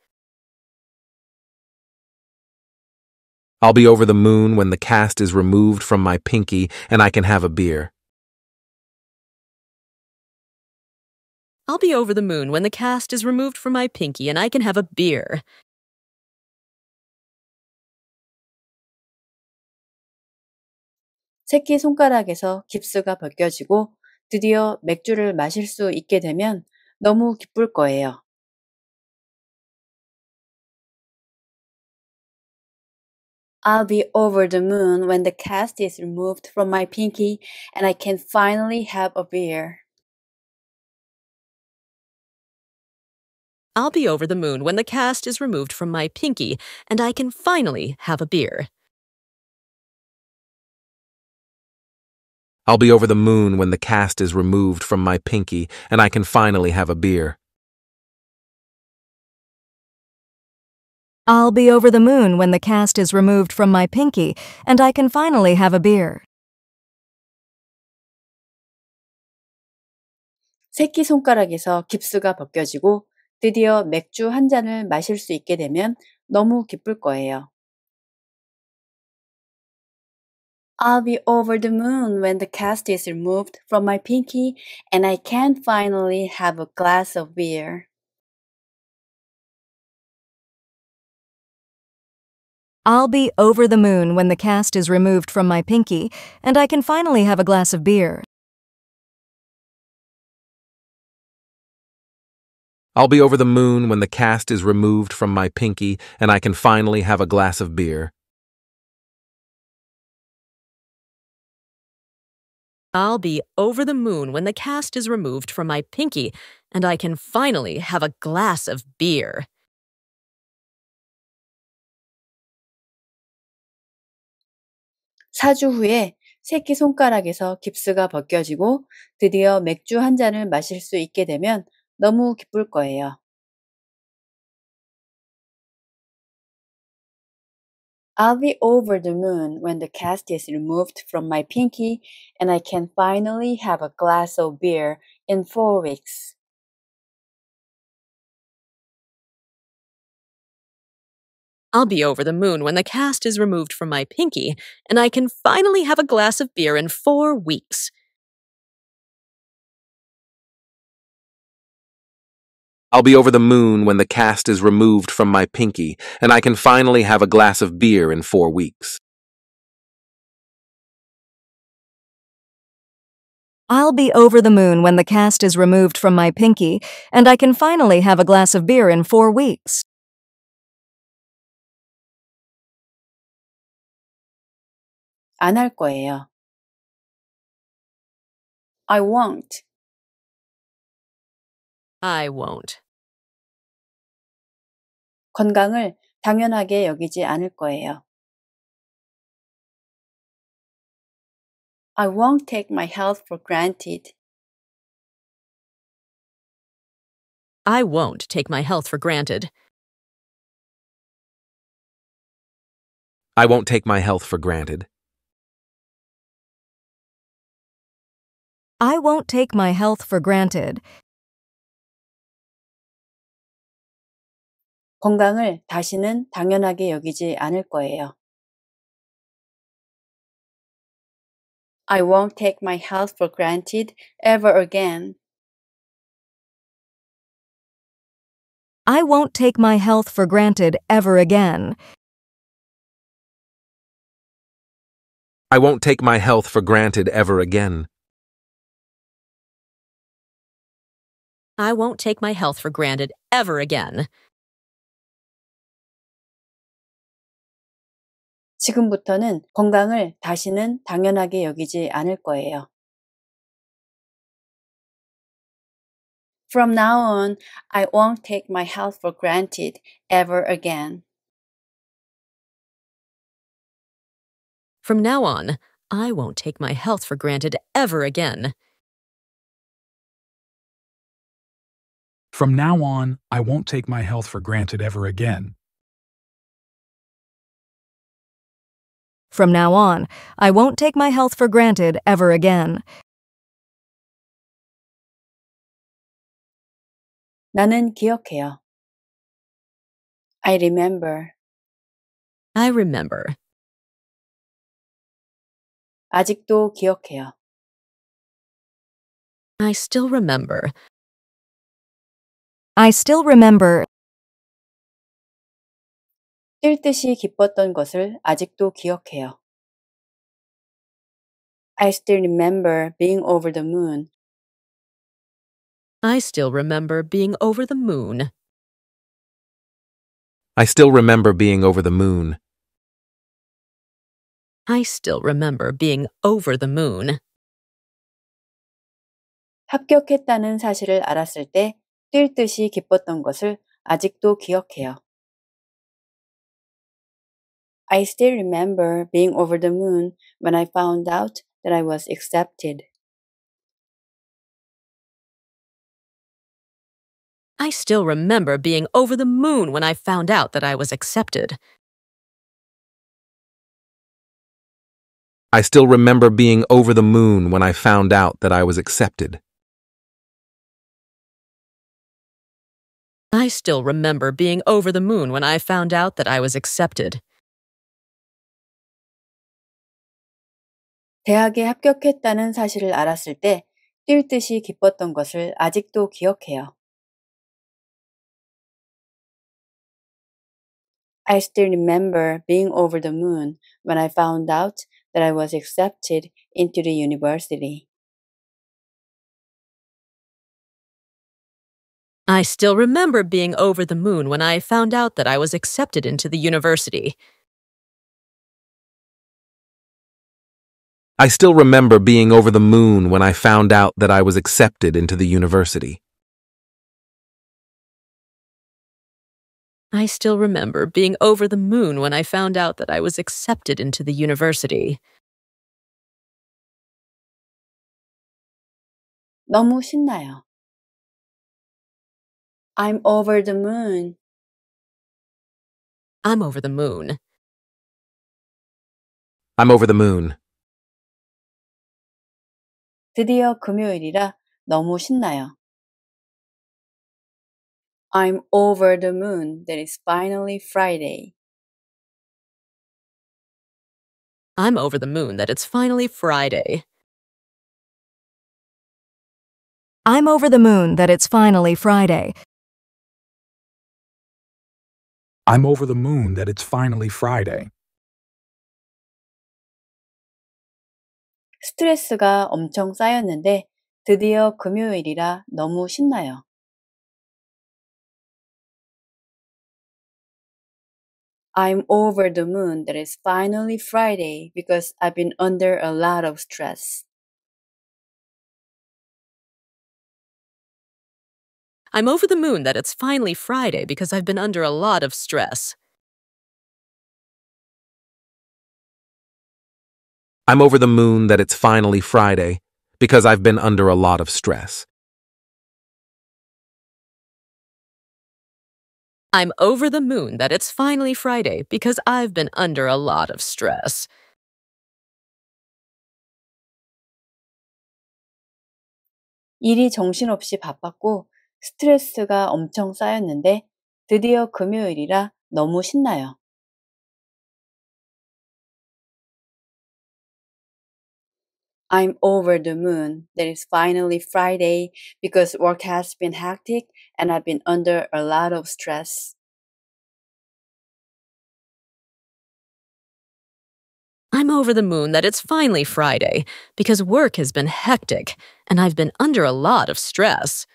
S7: I'll be over the moon when the cast is removed from my pinky and I can have a beer.
S4: I'll be over the moon when the cast is removed from my pinky and I can have a beer.
S6: 새끼 손가락에서 깁스가 벗겨지고 드디어 맥주를 마실 수 있게 되면 너무 기쁠 거예요. I'll be over the moon when the cast is removed from my pinky and I can finally have a beer.
S4: I'll be over the moon when the cast is removed from my pinky and I can finally have a beer.
S7: I'll be over the moon when the cast is removed from my pinky and I can finally have a beer.
S4: I'll be over the moon when the cast is removed from my pinky and I can finally have a beer.
S6: 새끼 깁스가 깁스가 벗겨지고 드디어 맥주 한 잔을 마실 수 있게 되면 너무 기쁠 거예요. I'll be over the moon when the cast is removed from my pinky and I can finally have a glass of beer.
S4: I'll be over the moon when the cast is removed from my pinky and I can finally have a glass of beer.
S7: I'll be over the moon when the cast is removed from my pinky and I can finally have a glass of beer.
S4: I'll be over the moon when the cast is removed from my pinky and I can finally have a glass of beer.
S6: 4주 후에 새끼 손가락에서 깁스가 벗겨지고 드디어 맥주 한 잔을 마실 수 있게 되면 너무 기쁠 거예요. I'll be over the moon when the cast is removed from my pinky and I can finally have a glass of beer in four weeks.
S4: I'll be over the moon when the cast is removed from my pinky, and I can finally have a glass of beer in four weeks.
S7: I'll be over the moon when the cast is removed from my pinky, and I can finally have a glass of beer in four weeks.
S4: I'll be over the moon when the cast is removed from my pinky, and I can finally have a glass of beer in four weeks. 안 거예요. I won't. I won't. 건강을 당연하게 여기지 않을 거예요. I won't take my health for granted. I won't take my health for granted.
S7: I won't take my health for granted.
S4: I won't take my health for granted. 건강을 다시는 당연하게 여기지 않을 거예요. I won't take my health
S6: for granted ever again.
S4: I won't take my health for granted ever again.
S7: I won't take my health for granted ever again.
S4: I won't take my health for granted ever again. 지금부터는 건강을 다시는 당연하게 여기지 않을 거예요. From now on, I
S6: won't take my health for granted ever again.
S4: From now on, I won't take my health for granted ever again. From now
S7: on, I won't take my health for granted ever again.
S4: From now on, I won't take my health for granted ever again. 나는 기억해요. I remember. I remember. 아직도 기억해요. I still remember. I still remember. 뛸 듯이 기뻤던 것을 아직도 기억해요. I still remember being over the moon. I still remember being over the moon.
S7: I still remember being over the moon.
S4: I still remember being over the moon. 합격했다는 사실을 알았을 때뛸 듯이 기뻤던
S6: 것을 아직도 기억해요. I still remember being over the moon when I found out that I was accepted.
S4: I still remember being over the moon when I found out that I was accepted.
S7: I still remember being over the moon when I found out that I was accepted.
S4: I still remember being over the moon when I found out that I was accepted.
S6: 대학에 합격했다는 사실을
S4: 알았을 때 뛸 듯이 기뻤던 것을 아직도 기억해요.
S6: I still remember being over the moon when I found out that I was accepted into the university.
S4: I still remember being over the moon when I found out that I was accepted into the university.
S7: I still remember being over the moon when I found out that I was accepted into the university.
S4: I still remember being over the moon when I found out that I was accepted into the university. 너무 신나요. I'm over the moon.
S5: I'm over the moon. I'm over the moon.
S4: 드디어 금요일이라 너무 신나요.
S6: I'm over the moon that it's finally Friday.
S4: I'm over the moon that it's finally Friday. I'm over the moon that it's finally Friday.
S7: I'm over the moon that it's finally Friday.
S4: 엄청 엄청 쌓였는데 드디어 금요일이라 너무 신나요.
S6: I'm over the moon that it's finally Friday because I've been under a lot of stress.
S4: I'm over the moon that it's finally Friday because I've been under a lot of stress.
S7: I'm over the moon that it's finally Friday because I've been under a lot of stress.
S4: I'm over the moon that it's finally Friday because I've been under a lot of stress.
S6: 일이 정신없이 바빴고 스트레스가 엄청 쌓였는데 드디어 금요일이라 너무 신나요. I'm over the moon that it's finally Friday because work has been hectic and I've been under a lot of stress.
S4: I'm over the moon that it's finally Friday because work has been hectic and I've been under a lot of stress.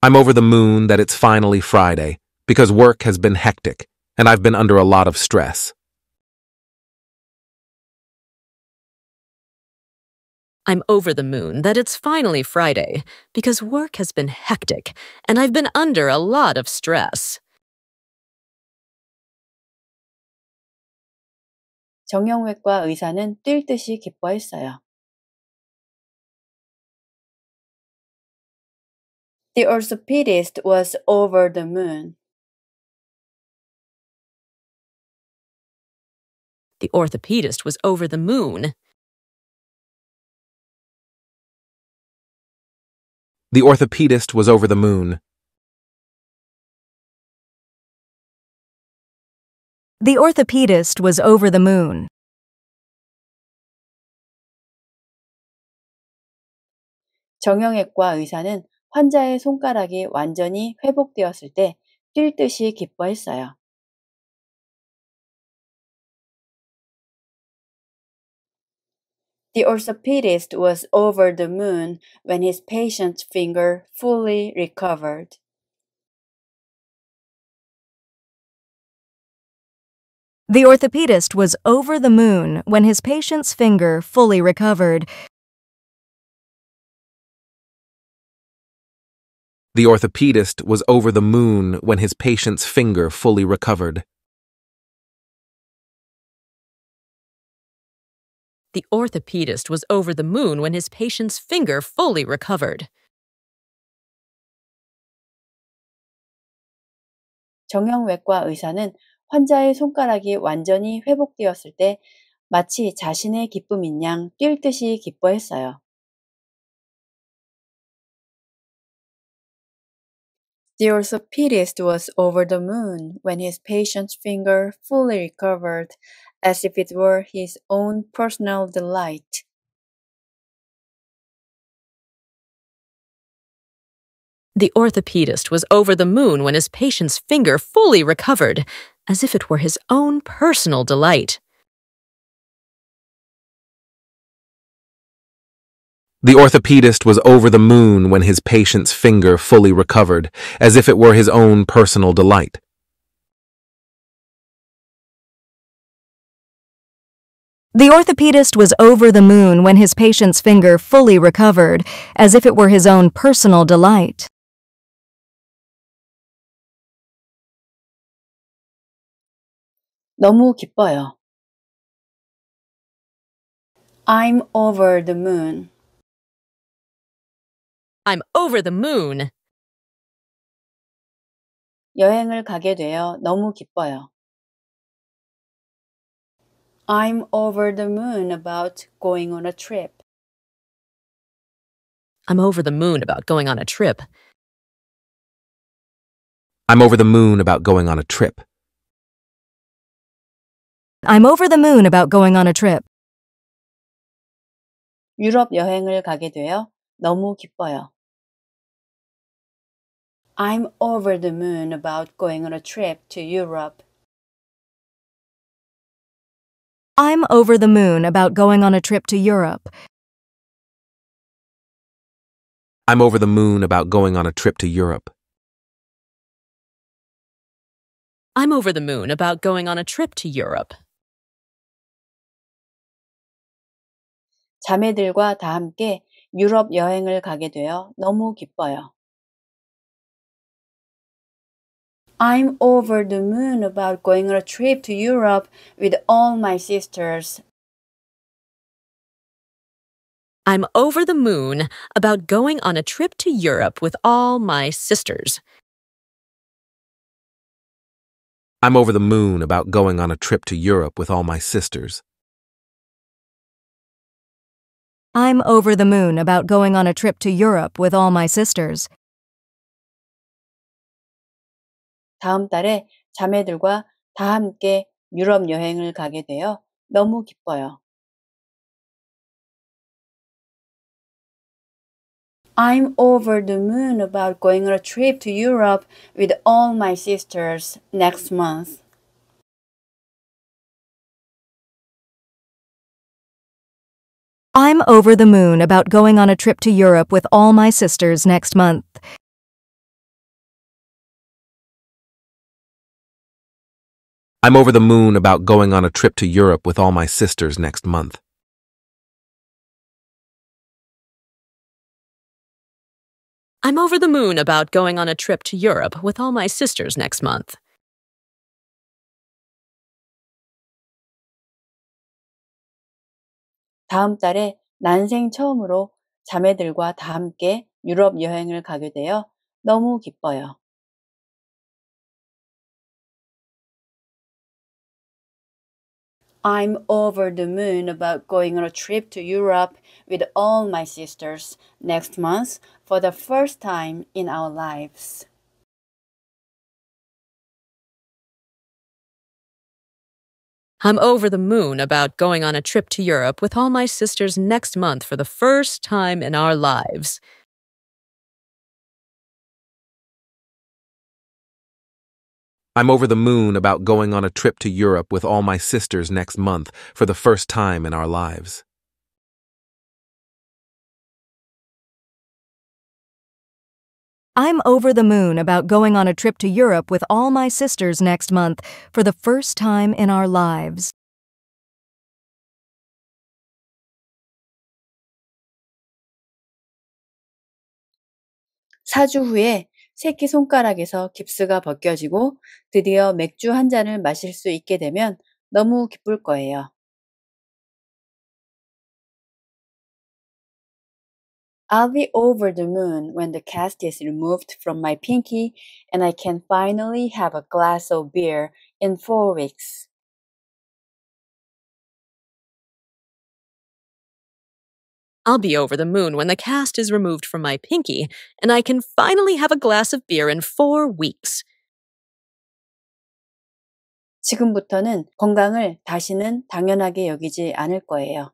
S7: I'm over the moon that it's finally Friday, because work has been hectic, and I've been under a lot of stress.
S4: I'm over the moon that it's finally Friday, because work has been hectic, and I've been under a lot of stress. 정형외과 의사는 뛸 듯이 기뻐했어요. The orthopedist was over the moon. The orthopedist
S5: was over the moon.
S7: The orthopedist was over the moon.
S4: The orthopedist was over the moon.
S6: 정형외과 의사는 환자의 손가락이 완전히 회복되었을 때뛸 기뻐했어요. The orthopedist was over the moon when his patient's finger fully recovered.
S4: The orthopedist was over the moon when his patient's finger fully recovered,
S7: The orthopedist was over the moon when his patient's finger fully recovered.
S4: The orthopedist was over the moon when his patient's finger fully recovered.
S6: 정형외과 의사는 환자의 손가락이 완전히 회복되었을 때 마치 자신의 기쁨인 양뛸 듯이 기뻐했어요. The orthopedist was over the moon when his patient's finger fully recovered, as if it were his own personal delight.
S4: The orthopedist was over the moon when his patient's finger fully recovered, as if it were his own personal delight.
S7: The orthopedist was over the moon when his patient's finger fully recovered, as if it were his own personal delight.
S4: The orthopedist was over the moon when his patient's finger fully recovered, as if it were his own personal delight.
S5: 너무 기뻐요.
S4: I'm over the moon. I'm over the moon. 여행을 가게 되어 너무 기뻐요. I'm
S6: over the moon about going on a trip.
S4: I'm over the moon about going on a trip.
S7: I'm over the moon about going on a trip.
S4: I'm over the moon about going on a trip. 유럽 여행을 가게 되어 너무 기뻐요. I'm over the moon about going on a trip to Europe. I'm over the moon about going on a trip to Europe.
S7: I'm over the moon about going on a trip to Europe.
S4: I'm over the moon about going on a trip to Europe.
S6: 자매들과 다 함께 유럽 여행을 가게 되어 너무 기뻐요. I'm over the moon about going on a trip to Europe with all my sisters.
S4: I'm over the moon about going on a trip to Europe with all my sisters.
S7: I'm over the moon about going on a trip to Europe with all my sisters.
S4: I'm over the moon about going on a trip to Europe with all my sisters.
S6: 다음 달에 자매들과 다 함께 유럽 여행을 가게 되어 너무 기뻐요. I'm over the moon about going on a trip to Europe with all my sisters next month.
S4: I'm over the moon about going on a trip to Europe with all my sisters next month.
S5: I'm over the moon about going on a trip to Europe with all my sisters next month.
S4: I'm over the moon about going on a trip to Europe with all my sisters next month.
S6: 다음 달에 난생 처음으로 자매들과 다 함께 유럽 여행을 가게 되어 너무 기뻐요. I'm over the moon about going on a trip to Europe with all my sisters next month for the first time in our lives.
S4: I'm over the moon about going on a trip to Europe with all my sisters next month for the first time in our lives,
S7: I'm over the moon about going on a trip to Europe with all my sisters next month for the first time in our lives.
S4: I'm over the moon about going on a trip to Europe with all my sisters next month for the first time in our lives.
S6: 사주 후에 새끼손가락에서 깁스가 벗겨지고 드디어 맥주 한 잔을 마실 수 있게 되면 너무 거예요.
S4: I'll be over
S6: the moon when the cast is removed from my pinky and I can finally have a glass of beer in four weeks.
S4: I'll be over the moon when the cast is removed from my pinky, and I can finally have a glass of beer in four weeks.
S6: 지금부터는 건강을 다시는 당연하게 여기지
S4: 않을 거예요.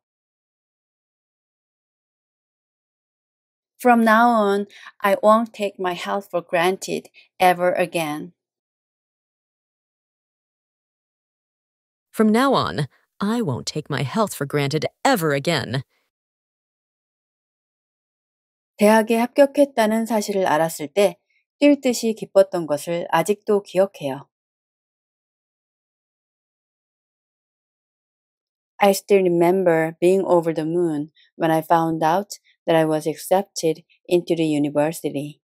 S4: From
S6: now on, I won't take my health for granted ever again.
S4: From now on, I won't take my
S6: health for granted ever again. 대학에 합격했다는 사실을 알았을 듯이 기뻤던 것을 아직도 기억해요. I still remember being over the moon when I found out that I was accepted into the university.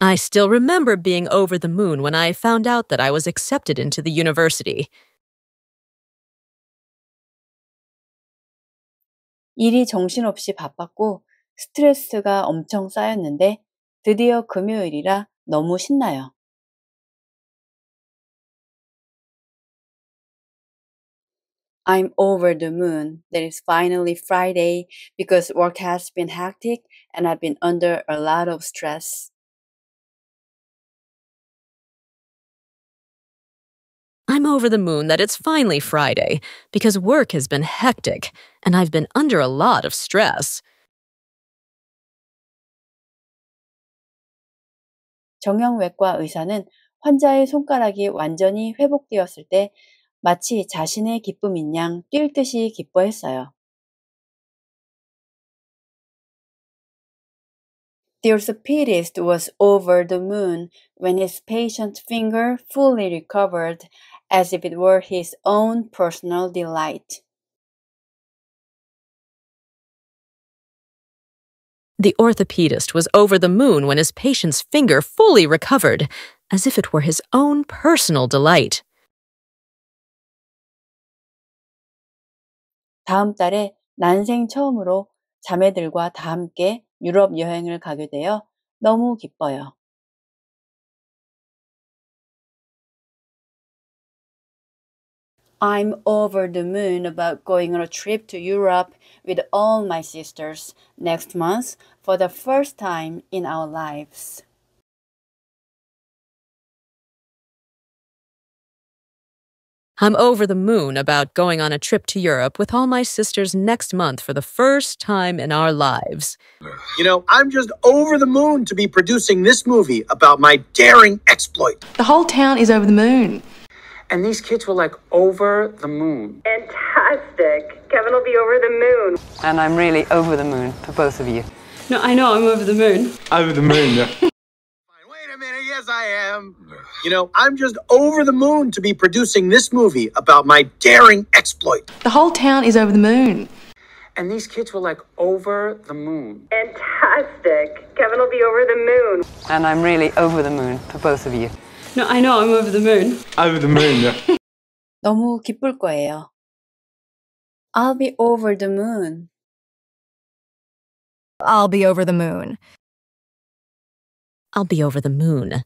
S4: I still remember being over the moon when I found out that I was accepted into the university.
S6: 일이 정신없이 바빴고 스트레스가 엄청 쌓였는데 드디어 금요일이라 너무 신나요. I'm over the moon that it's finally Friday because work has been hectic and I've been under a lot of stress.
S4: I'm over the moon that it's finally Friday because work has been hectic and I've been under a lot of stress.
S6: 정형외과 의사는 환자의 손가락이 완전히 회복되었을 때 마치 자신의 뛸 듯이 기뻐했어요. The orthopedist was over the moon when his patient's finger fully recovered as if it were his own personal delight.
S4: The orthopedist was over the moon when his patient's finger fully recovered, as if it were his own personal delight.
S6: 다음 달에 난생 처음으로 자매들과 다 함께 유럽 여행을 가게 되어 너무 기뻐요. I'm over the moon about going on a trip to Europe with all my sisters next month for the first time in our lives.
S8: I'm over the moon about going on a trip to Europe with all my sisters next month for the first time in our lives.
S1: You know, I'm just over the moon to be producing
S3: this movie about my daring exploit.
S8: The whole town is over the moon.
S3: And these kids were like over the moon. Fantastic. Kevin will be over the moon.
S2: And I'm really over the moon for both of you. No, I know I'm over the moon. Over the moon, yeah. Wait a minute,
S1: yes I am. You know, I'm just over the moon to be producing this movie about my daring exploit.
S8: The whole town is over the moon.
S1: And
S3: these kids were like over the moon. Fantastic. Kevin will be over the moon.
S2: And I'm really over the moon for both of you. No, I know. I'm over the moon. Over the moon. Yeah.
S6: 너무 기쁠 거예요. I'll be over the moon.
S4: I'll be over the moon. I'll be over the moon.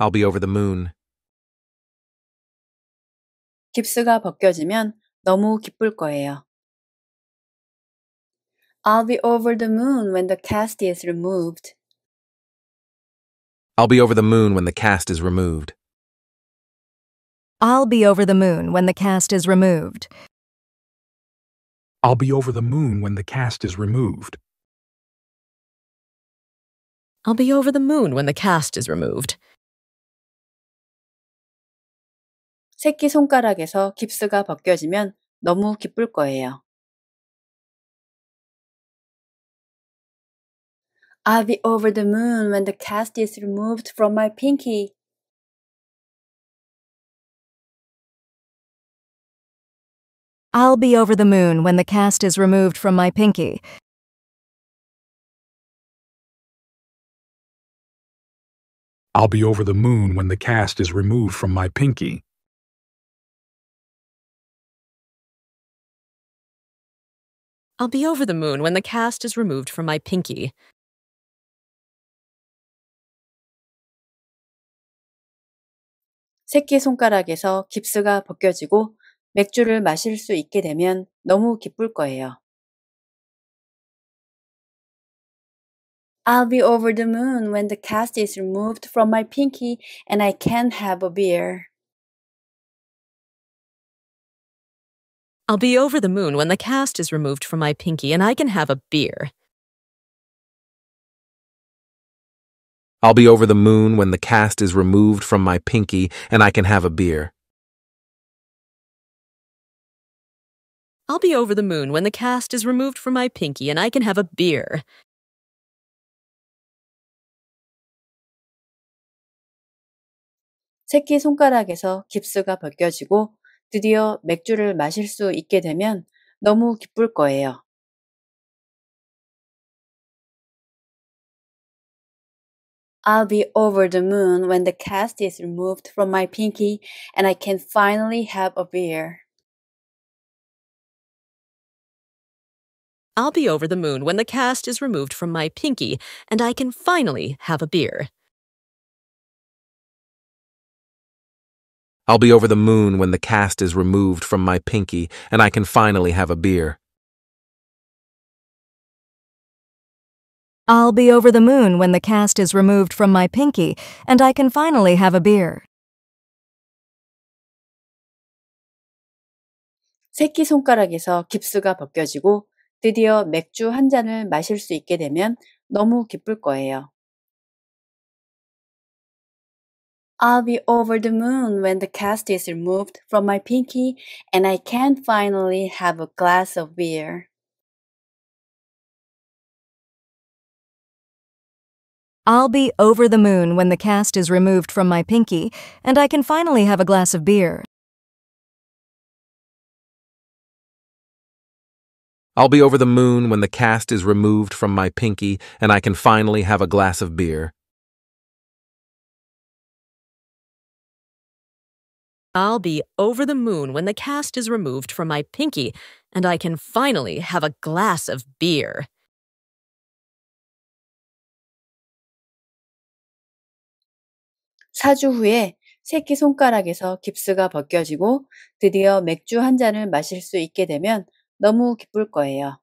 S5: I'll be over the moon.
S4: 깁스가 벗겨지면 너무 기쁠 거예요. I'll be over the moon when the cast is removed.
S7: I'll be over the moon when the cast is removed.
S4: I'll be over the moon when the cast is removed.
S7: I'll be over the moon when the cast is removed.
S4: I'll be over the moon when the cast is removed.
S6: 새끼 손가락에서 깁스가 벗겨지면 너무 기쁠 거예요.
S4: I'll be over the moon when the cast is removed from my pinky. I'll be over the moon when the cast is removed from my pinky.
S5: I'll be over the moon when the cast is removed from my pinky.
S4: I'll be over the moon when the cast is removed from my pinky.
S6: 새끼손가락에서 깁스가 벗겨지고 맥주를 마실 수 있게 되면 너무 기쁠 거예요. I'll be over the moon when the cast is removed from my pinky and I can have a beer.
S4: I'll be over the moon when the cast is removed from my pinky and I can have a beer.
S7: I'll be over the moon when the cast is removed from my pinky and I can have a beer.
S4: I'll be over the moon when the cast is removed from my pinky and I can have a beer.
S6: 새끼 손가락에서 깁스가 벗겨지고 드디어 맥주를 마실 수 있게 되면 너무
S4: 기쁠 거예요.
S6: I'll be over the moon when the cast is removed from my pinky and I can finally have a beer.
S4: I'll be over the moon when the cast is removed from my pinky and I can finally have a beer.
S7: I'll be over the moon when the cast is removed from my pinky and I can finally have a beer.
S4: I'll be over the moon when the cast is removed from my pinky and I can finally have a beer.
S6: 깁스가 깁스가 벗겨지고 드디어 맥주 한 잔을 마실 수 있게 되면 너무 기쁠 거예요. I'll be over the moon when the cast is removed from my pinky and I can finally have a glass of beer.
S4: I'll be over the moon when the cast is removed from my pinky and I can finally have a glass of beer.
S7: I'll be over the moon when the cast is removed from my pinky and I can finally have a glass of beer.
S4: I'll be over the moon when the cast is removed from my pinky and I can finally have a glass of beer.
S6: 4주 후에 새끼 손가락에서 깁스가 벗겨지고 드디어 맥주 한 잔을 마실 수 있게 되면 너무
S4: 기쁠 거예요.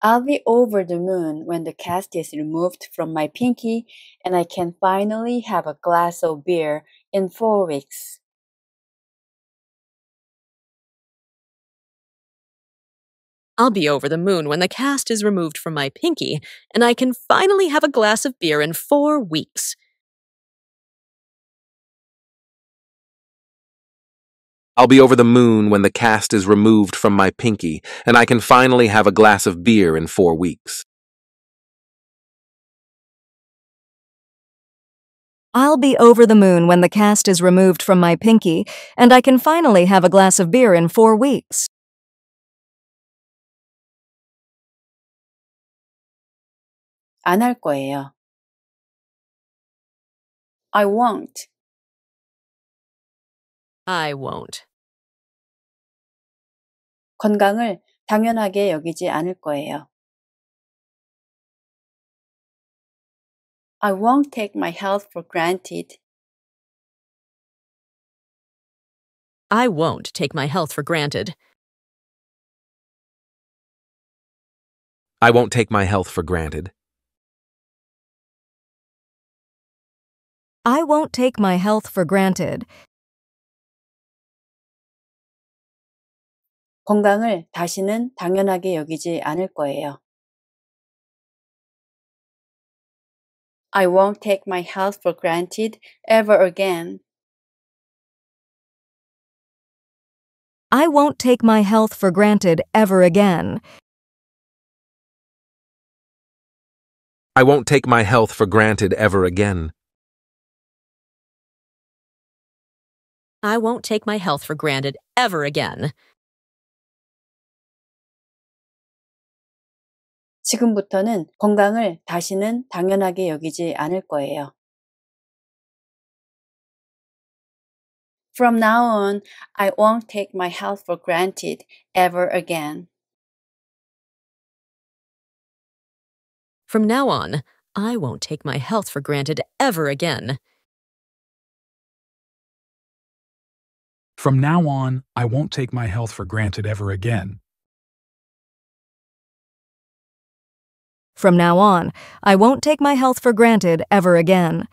S6: I'll be over the moon when the cast is removed from my pinky and I can finally have a glass of beer in four weeks.
S4: I'll be over the moon when the cast is removed from my pinky, and I can finally have a glass of beer in four weeks.
S7: I'll be over the moon when the cast is removed from my pinky, and I can finally have a glass of beer in four weeks.
S4: I'll be over the moon when the cast is removed from my pinky, and I can finally have a glass of beer in four weeks. 안 거예요. I won't. I won't. 건강을 당연하게 여기지 않을 거예요. I won't take my health for granted. I won't take my health for granted.
S7: I won't take my health for granted.
S4: I won't take my health for granted. 건강을 다시는 당연하게 여기지 않을 거예요. I won't
S6: take my health for granted ever again.
S4: I won't take my health for granted ever again.
S7: I won't take my health for granted
S4: ever again. I won't take my health for granted ever again. 지금부터는 건강을 다시는 당연하게 여기지 않을 거예요. From now on,
S6: I won't take my health for granted ever again.
S4: From now on, I won't take my health for granted ever again.
S7: From now on, I won't take my health for granted ever again.
S4: From now on, I won't take my health for granted ever again.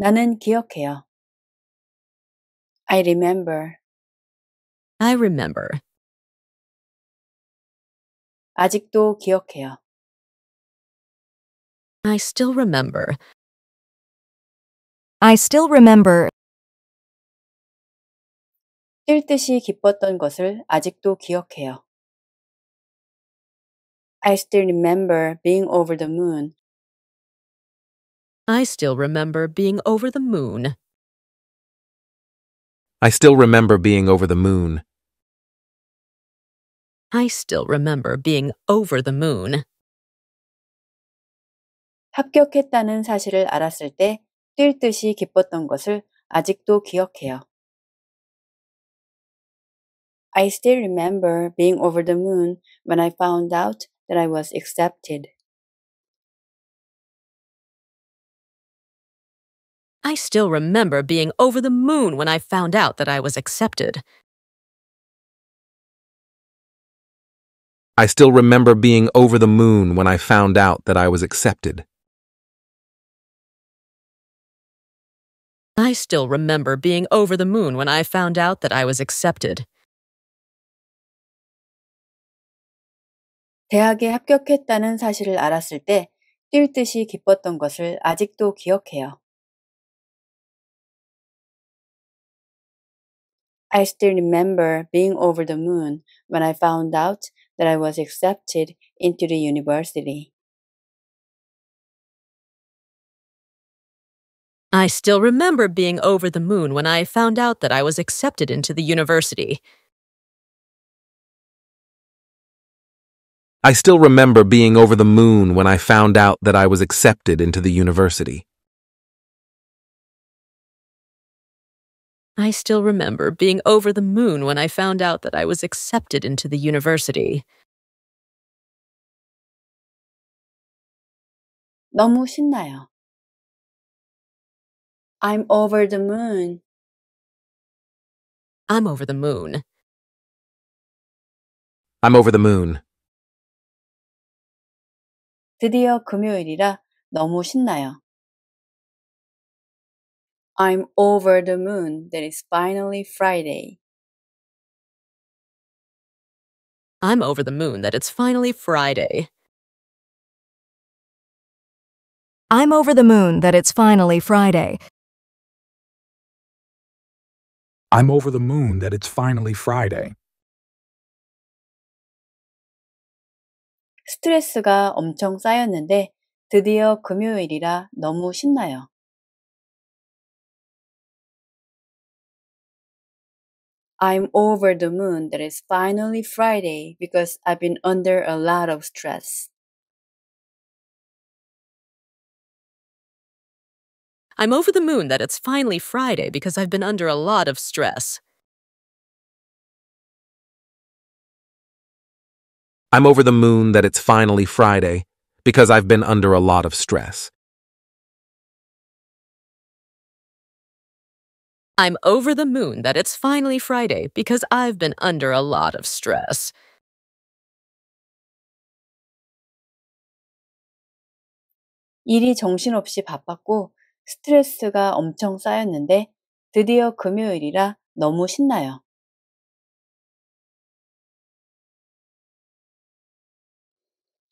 S4: 나는 기억해요. I remember. I remember. 아직도 기억해요. I still remember. I still remember. 뛸 듯이 기뻤던 것을 아직도 기억해요. I still
S6: remember being over the moon. I still remember being over the moon.
S7: I still remember being over the moon.
S4: I still remember being over the moon. 합격했다는 사실을 알았을 때뛸
S6: 듯이 기뻤던 것을 아직도 기억해요. I still remember being over the moon when I found out that I was
S4: accepted. I still remember being over the moon when I found out that I was accepted.
S7: I still remember being over the moon when I found out that I was accepted.
S4: I still remember being over the moon when I found out that I was accepted. 대학에 합격했다는 사실을 알았을 때 뛸 듯이 기뻤던 것을 아직도 기억해요.
S6: I still remember being over the moon when I found out that I was accepted into the
S4: university. I still remember being over the moon when I found out that I was accepted into the university.
S7: I still remember being over the moon when I found out that I was accepted into the university.
S4: I still remember being over the moon when I found out that I was accepted into the university. 너무 신나요. I'm over the moon. I'm over the moon.
S5: I'm over the moon.
S4: 드디어 금요일이라 너무 신나요.
S6: I'm over the moon that it's finally Friday.
S4: I'm over the moon that it's finally Friday. I'm over the moon that it's finally Friday.
S5: I'm over the moon that it's finally Friday.
S4: 엄청 엄청 쌓였는데 드디어 금요일이라 너무 신나요. I'm over the moon that it's finally Friday because I've been under a lot of stress. I'm over the moon that it's finally Friday because I've been under a lot of stress.
S7: I'm over the moon that it's finally Friday because I've been under a lot of stress.
S4: I'm over the moon that it's finally Friday because I've been under a lot of stress.
S6: 일이 정신없이 바빴고 스트레스가 엄청 쌓였는데 드디어 금요일이라 너무 신나요.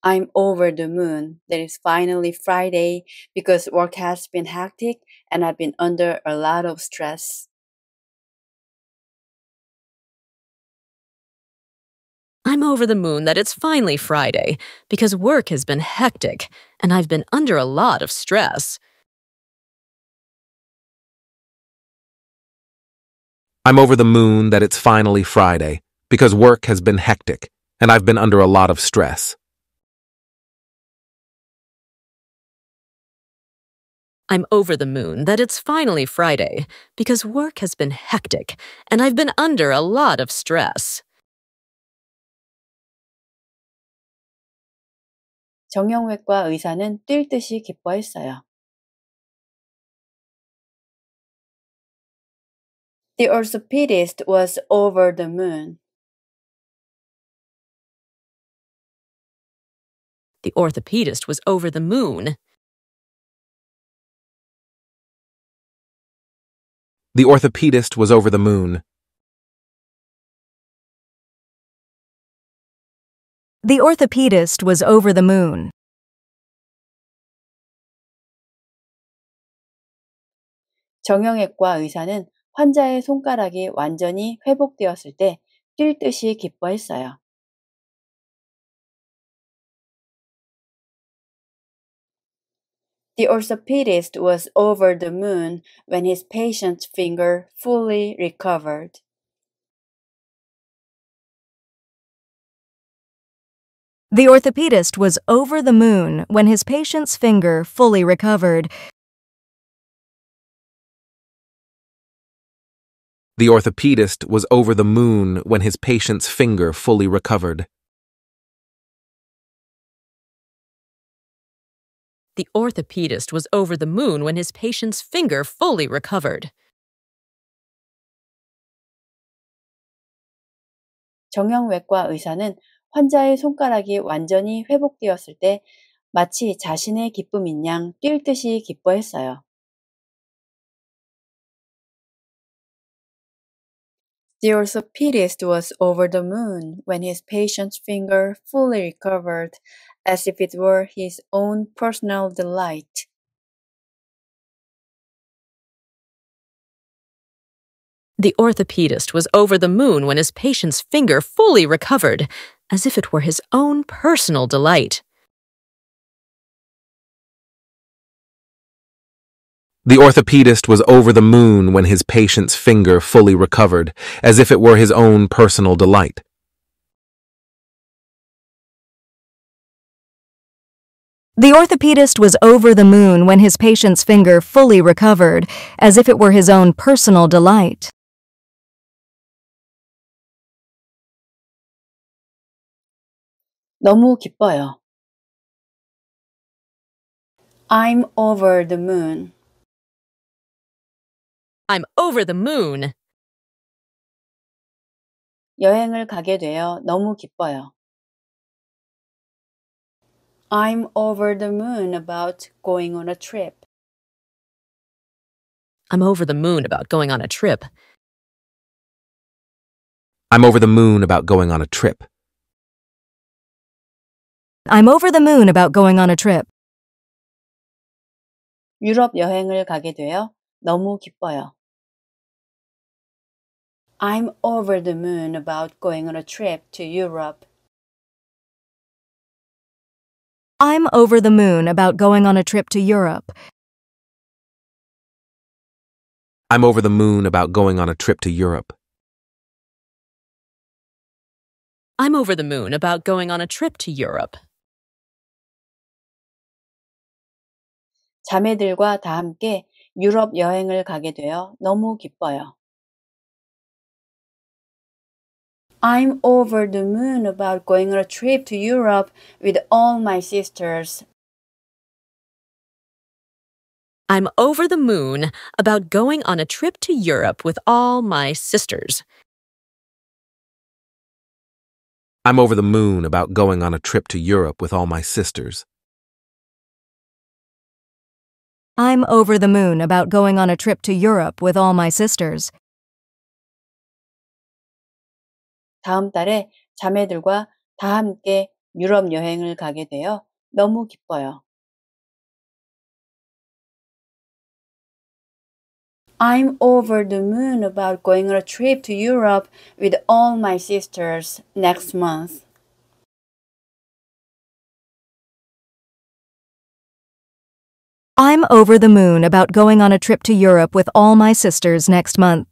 S6: I'm over the moon that it's finally Friday because work has been hectic and I've been under a lot of stress.
S4: I'm over the moon that it's finally Friday because work has been hectic and I've been under a lot of stress.
S7: I'm over the moon that it's finally Friday because work has been hectic and I've been under a lot of stress.
S4: I'm over the moon that it's finally Friday because work has been hectic and I've been under a lot of stress. 정형외과 의사는 뛸 듯이 기뻐했어요. The orthopedist was over the moon. The orthopedist was over the moon.
S5: The orthopedist was over the moon.
S4: The orthopedist was over the
S5: moon. The
S6: 정형외과 의사는 환자의 손가락이 완전히 회복되었을 때 듯이 기뻐했어요. The orthopedist was over the moon when his patient's finger fully recovered.
S4: The orthopedist was over the moon when his patient's finger fully recovered.
S7: The orthopedist was over the moon when his patient's finger fully recovered.
S4: The orthopedist was over the moon when his patient's finger fully recovered.
S6: 정형외과 의사는 환자의 손가락이 완전히 회복되었을 때 마치 자신의 기쁨인 양뛸 듯이 기뻐했어요. The orthopedist was over the moon when his patient's finger fully recovered, as if it were his own personal delight.
S4: The orthopedist was over the moon when his patient's finger fully recovered, as if it were his own personal delight.
S7: The orthopedist was over the moon when his patient's finger fully recovered, as if it were his own personal delight.
S4: The orthopedist was over the moon when his patient's finger fully recovered, as if it were his own personal delight.
S5: 너무 기뻐요.
S4: I'm over the moon. I'm over the moon.
S6: 여행을 가게 되어 너무 기뻐요. I'm over the moon about going on a trip.
S4: I'm over the moon about going on a trip.
S5: I'm
S7: over the moon about going on a trip.
S4: I'm over the moon about going on a trip. 유럽 여행을 가게 되어 너무 기뻐요. I'm over the moon
S6: about going on a trip to Europe.
S4: I'm over the moon about going on a trip to Europe.
S7: I'm over the moon about going on a trip to Europe.
S4: I'm over the moon about going on a trip to Europe. 자매들과 다 함께 유럽
S6: 여행을 가게 되어 너무 기뻐요. I'm over the moon about going on a trip to Europe with all my sisters.
S4: I'm over the moon about going on a trip to Europe with all my sisters.
S7: I'm over the moon about going on a trip to Europe with all my sisters.
S4: I'm over the moon about going on a trip to Europe with all my sisters.
S6: 다음 달에 자매들과 다 함께 유럽 여행을 가게 되어
S4: 너무 기뻐요.
S6: I'm over the moon about going on a trip to Europe with all my sisters next month.
S4: I'm over the moon about going on a trip to Europe with all my sisters next month.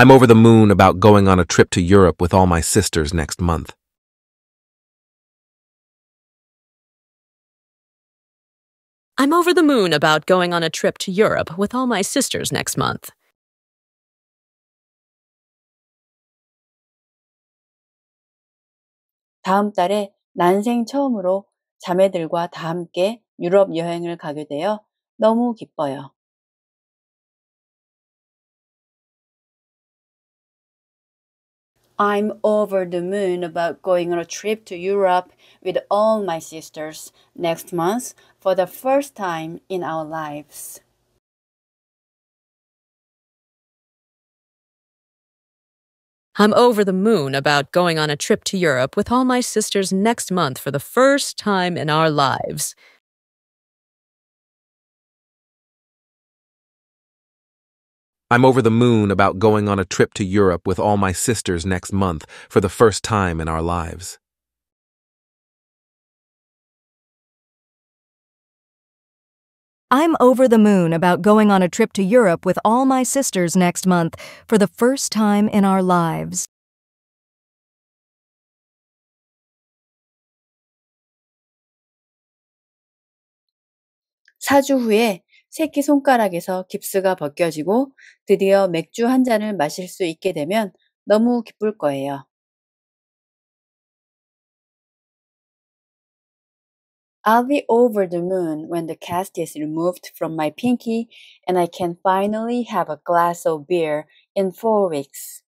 S7: I'm over the moon about going on a trip to Europe
S5: with all my sisters next month.
S4: I'm over the moon about going on a trip to Europe with all my sisters next month.
S6: 다음 달에 난생 처음으로 자매들과 다 함께 유럽 여행을 가게 되어 너무 기뻐요. I'm over the moon about going on a trip to Europe with all my sisters next month for the first time in our lives.
S4: I'm over the moon about going on a trip to Europe with all my sisters next month for the first time in our lives.
S7: I'm over the moon about going on a trip to Europe with all my sisters next month for the first time in our lives.
S4: I'm over the moon about going on a trip to Europe with all my sisters next month for the first time in our lives.
S6: 사주 후에 새끼 손가락에서 깁스가 벗겨지고 드디어 맥주 한 잔을 마실 수 있게 되면 너무 기쁠 거예요. I'll be over the moon when the cast is removed from my pinky and I can finally have a glass of beer in four weeks.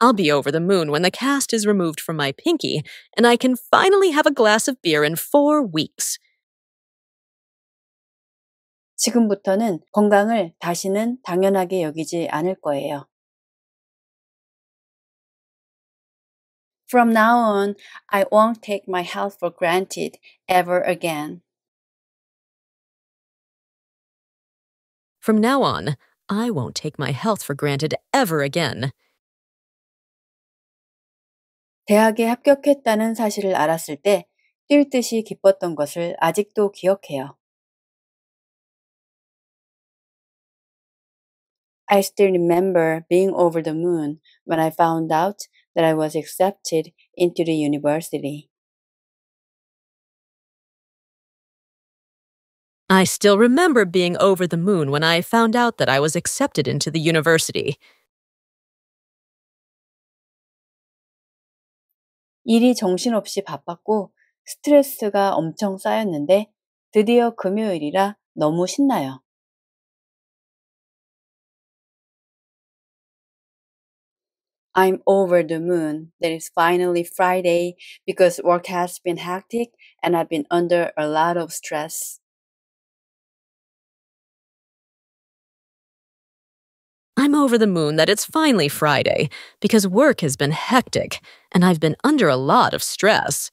S4: I'll be over the moon when the cast is removed from my pinky and I can finally have a glass of beer in four weeks.
S6: 지금부터는 건강을 다시는 당연하게 여기지 않을 거예요. From now on, I won't take my health for granted ever again.
S4: From now on, I won't take my health for granted ever again.
S6: 대학에 합격했다는 사실을 알았을 때 기뻤던 것을
S4: 아직도 기억해요.
S6: I still remember being over the moon when I found out that I was accepted into the university.
S4: I still remember being over the moon when I found out that I was accepted into the university.
S6: 일이 정신없이 바빴고 스트레스가 엄청 쌓였는데 드디어 금요일이라 너무 신나요. I'm over the moon that it's finally Friday because work has been hectic and I've been under a lot
S4: of stress. I'm over the moon that it's finally Friday because work has been hectic and I've been under a lot of stress.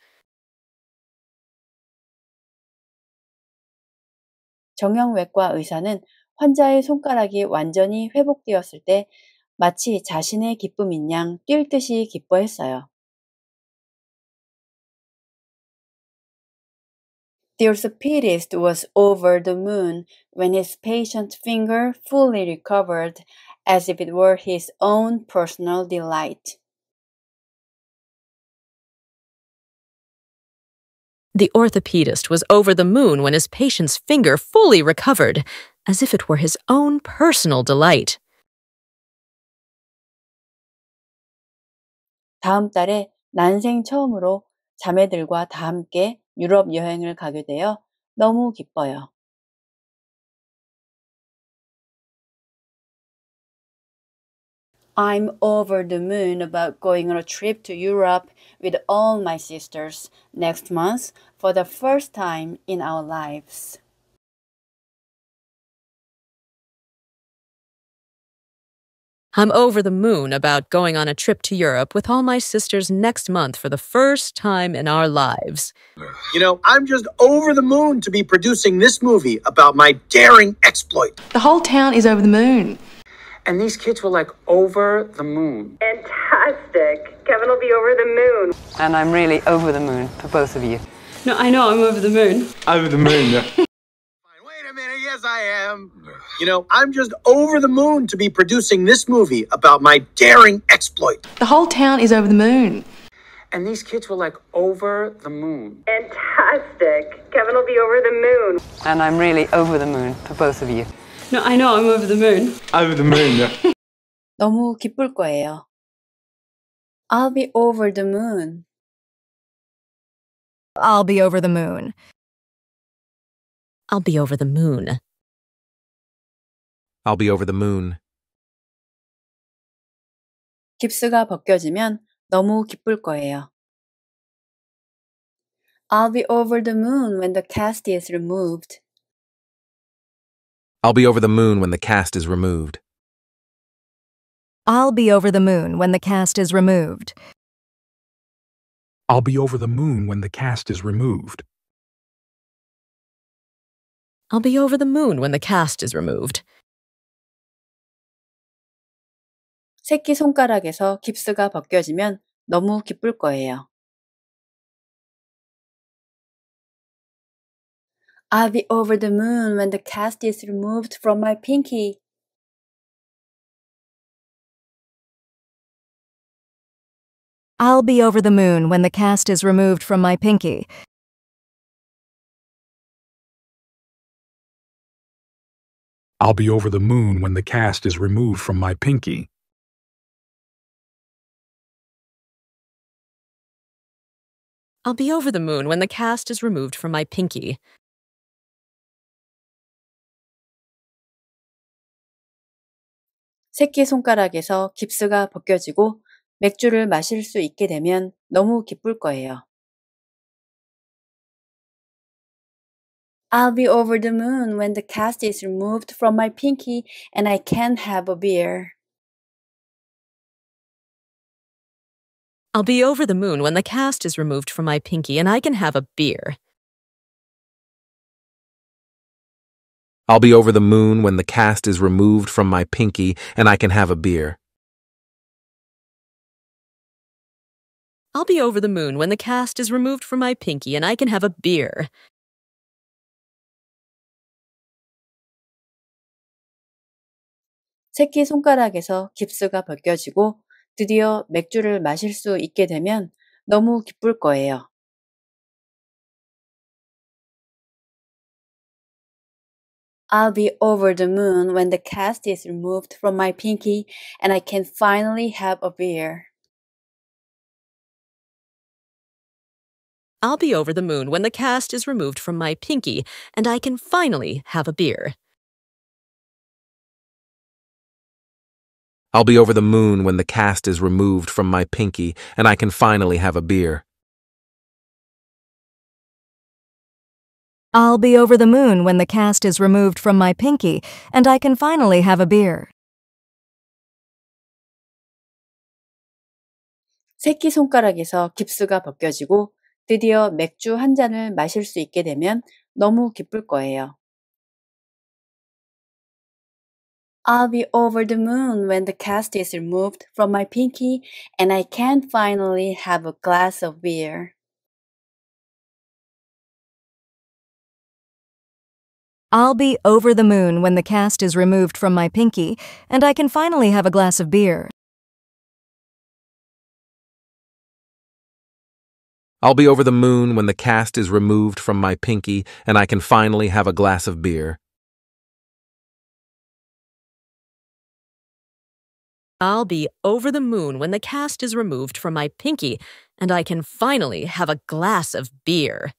S6: 정형외과 의사는 환자의 손가락이 완전히 회복되었을 때 마치 자신의 기쁨인 양뛸 듯이 기뻐했어요. The orthopedist was over the moon when his patient's finger fully recovered as if it were his own personal delight.
S4: The orthopedist was over the moon when his patient's finger fully recovered, as if it were his own personal delight.
S6: 다음 달에 난생 처음으로 자매들과 다 함께 유럽 여행을 가게 되어 너무 기뻐요. I'm over the moon about going on a trip to Europe with all my sisters next month for the first time in our lives.
S8: I'm over the moon about going on a trip to Europe with all my sisters next month for the first time in our lives.
S1: You know, I'm just over the moon to be producing this movie about my daring exploit.
S8: The whole town is over the moon.
S3: And these kids were like over the moon. Fantastic. Kevin will be over
S2: the moon. And I'm really over the moon for both of you. No, I know I'm over the moon. Over the moon, yeah. Wait a minute,
S1: yes, I am. You know, I'm just over the moon to be producing this movie about my daring exploit.
S8: The whole town is over the moon.
S3: And these kids were like over the moon. Fantastic. Kevin will be over
S2: the moon. And I'm really over the moon for both of you. No, I know. I'm over the moon. Over the moon. Yeah.
S6: 너무 기쁠 거예요. I'll be over
S4: the moon. I'll be over the moon. I'll be over the moon.
S5: I'll be over the moon.
S4: 깁스가 벗겨지면 너무 기쁠
S6: 거예요. I'll be over the moon when the cast is removed.
S7: I'll be over the moon when the cast is removed.
S4: I'll be over the moon when the cast is removed.
S7: I'll be over the moon when the cast is removed.
S4: I'll be over the moon when the cast is removed. 새끼 손가락에서 깁스가 벗겨지면 너무 기쁠 거예요. I'll uh, be over the moon when the cast is removed from my pinky. I'll be over the moon when the cast is removed from my pinky.
S5: I'll be over the moon when the cast is removed from my pinky.
S4: I'll be over the moon when the cast is removed from my pinky.
S6: 새끼손가락에서 깁스가 벗겨지고 맥주를 마실 수 있게 되면 너무 기쁠 거예요. I'll be over the moon when the cast is removed from my pinky and I can have a beer.
S4: I'll be over the moon when the cast is removed from my pinky and I can have a beer.
S7: I'll be over the moon when the cast is removed from my pinky and I can have a beer.
S4: I'll be over the moon when the cast is removed from my pinky and I can have a beer.
S6: 새끼 손가락에서 깁스가 벗겨지고 드디어 맥주를 마실 수 있게 되면 너무 기쁠 거예요. I'll be over the moon when the cast is removed from my pinky and I can finally have a beer.
S4: I'll be over the moon when the cast is removed from my pinky and I can finally have a beer.
S7: I'll be over the moon when the cast is removed from my pinky and I can finally have a beer.
S4: I'll be over the moon when the cast is removed from my pinky and I can finally have a beer. 깁스가
S6: 깁스가 벗겨지고 드디어 맥주 한 잔을 마실 수 있게 되면 너무 기쁠 거예요. I'll be over the moon when the cast is removed from my pinky and I can finally have a glass of beer.
S4: I'll be over the moon when the cast is removed from my pinky and I can finally have a glass of beer.
S7: I'll be over the moon when the cast is removed from my pinky and I can finally have a glass of beer.
S4: I'll be over the moon when the cast is removed from my pinky and I can finally have a glass of beer.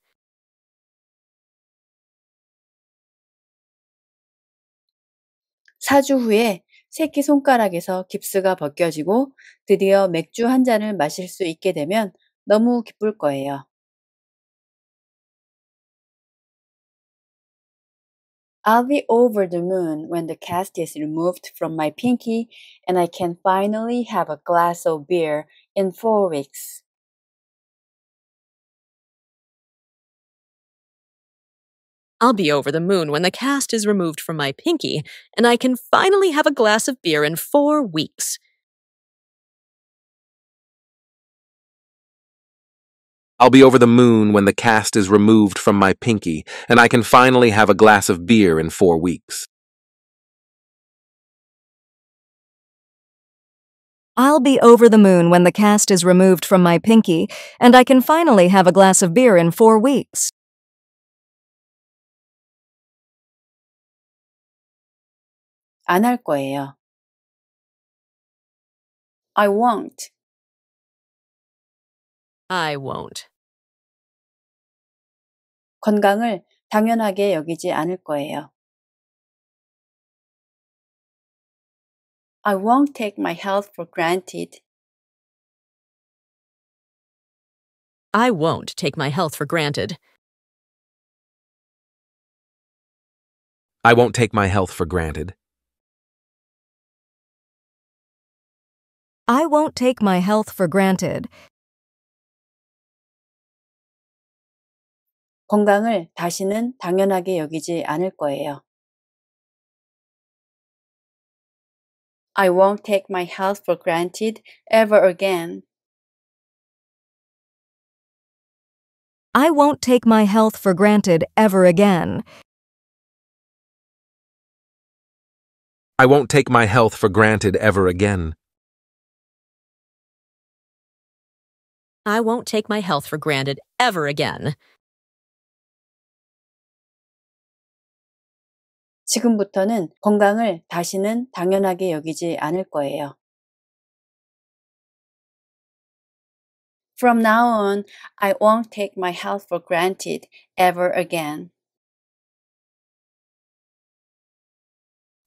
S6: 4주 후에 새끼 손가락에서 깁스가 벗겨지고 드디어 맥주 한 잔을 마실 수 있게 되면 너무 기쁠 거예요. I'll be over the moon when the cast is removed from my pinky and I can finally have a glass of beer in four weeks.
S4: I'll be over the moon when the cast is removed from my pinky, and I can finally have a glass of beer in four weeks.
S7: I'll be over the moon when the cast is removed from my pinky, and I can finally have a glass of beer in four weeks.
S4: I'll be over the moon when the cast is removed from my pinky, and I can finally have a glass of beer in four weeks. 안 거예요. I won't. I won't. 건강을 당연하게 여기지 않을 거예요. I won't take my health for granted. I won't take my health for granted.
S7: I won't take my health for granted.
S4: I won't take my health for granted. 건강을 다시는 당연하게 여기지 않을 거예요.
S6: I won't take my health for granted ever again.
S4: I won't take my health for granted ever again. I won't take my health
S7: for granted ever again.
S4: I won't take my health for granted ever again. 지금부터는 건강을 다시는 당연하게
S6: 여기지 않을 거예요. From now on, I won't take my health for granted ever again.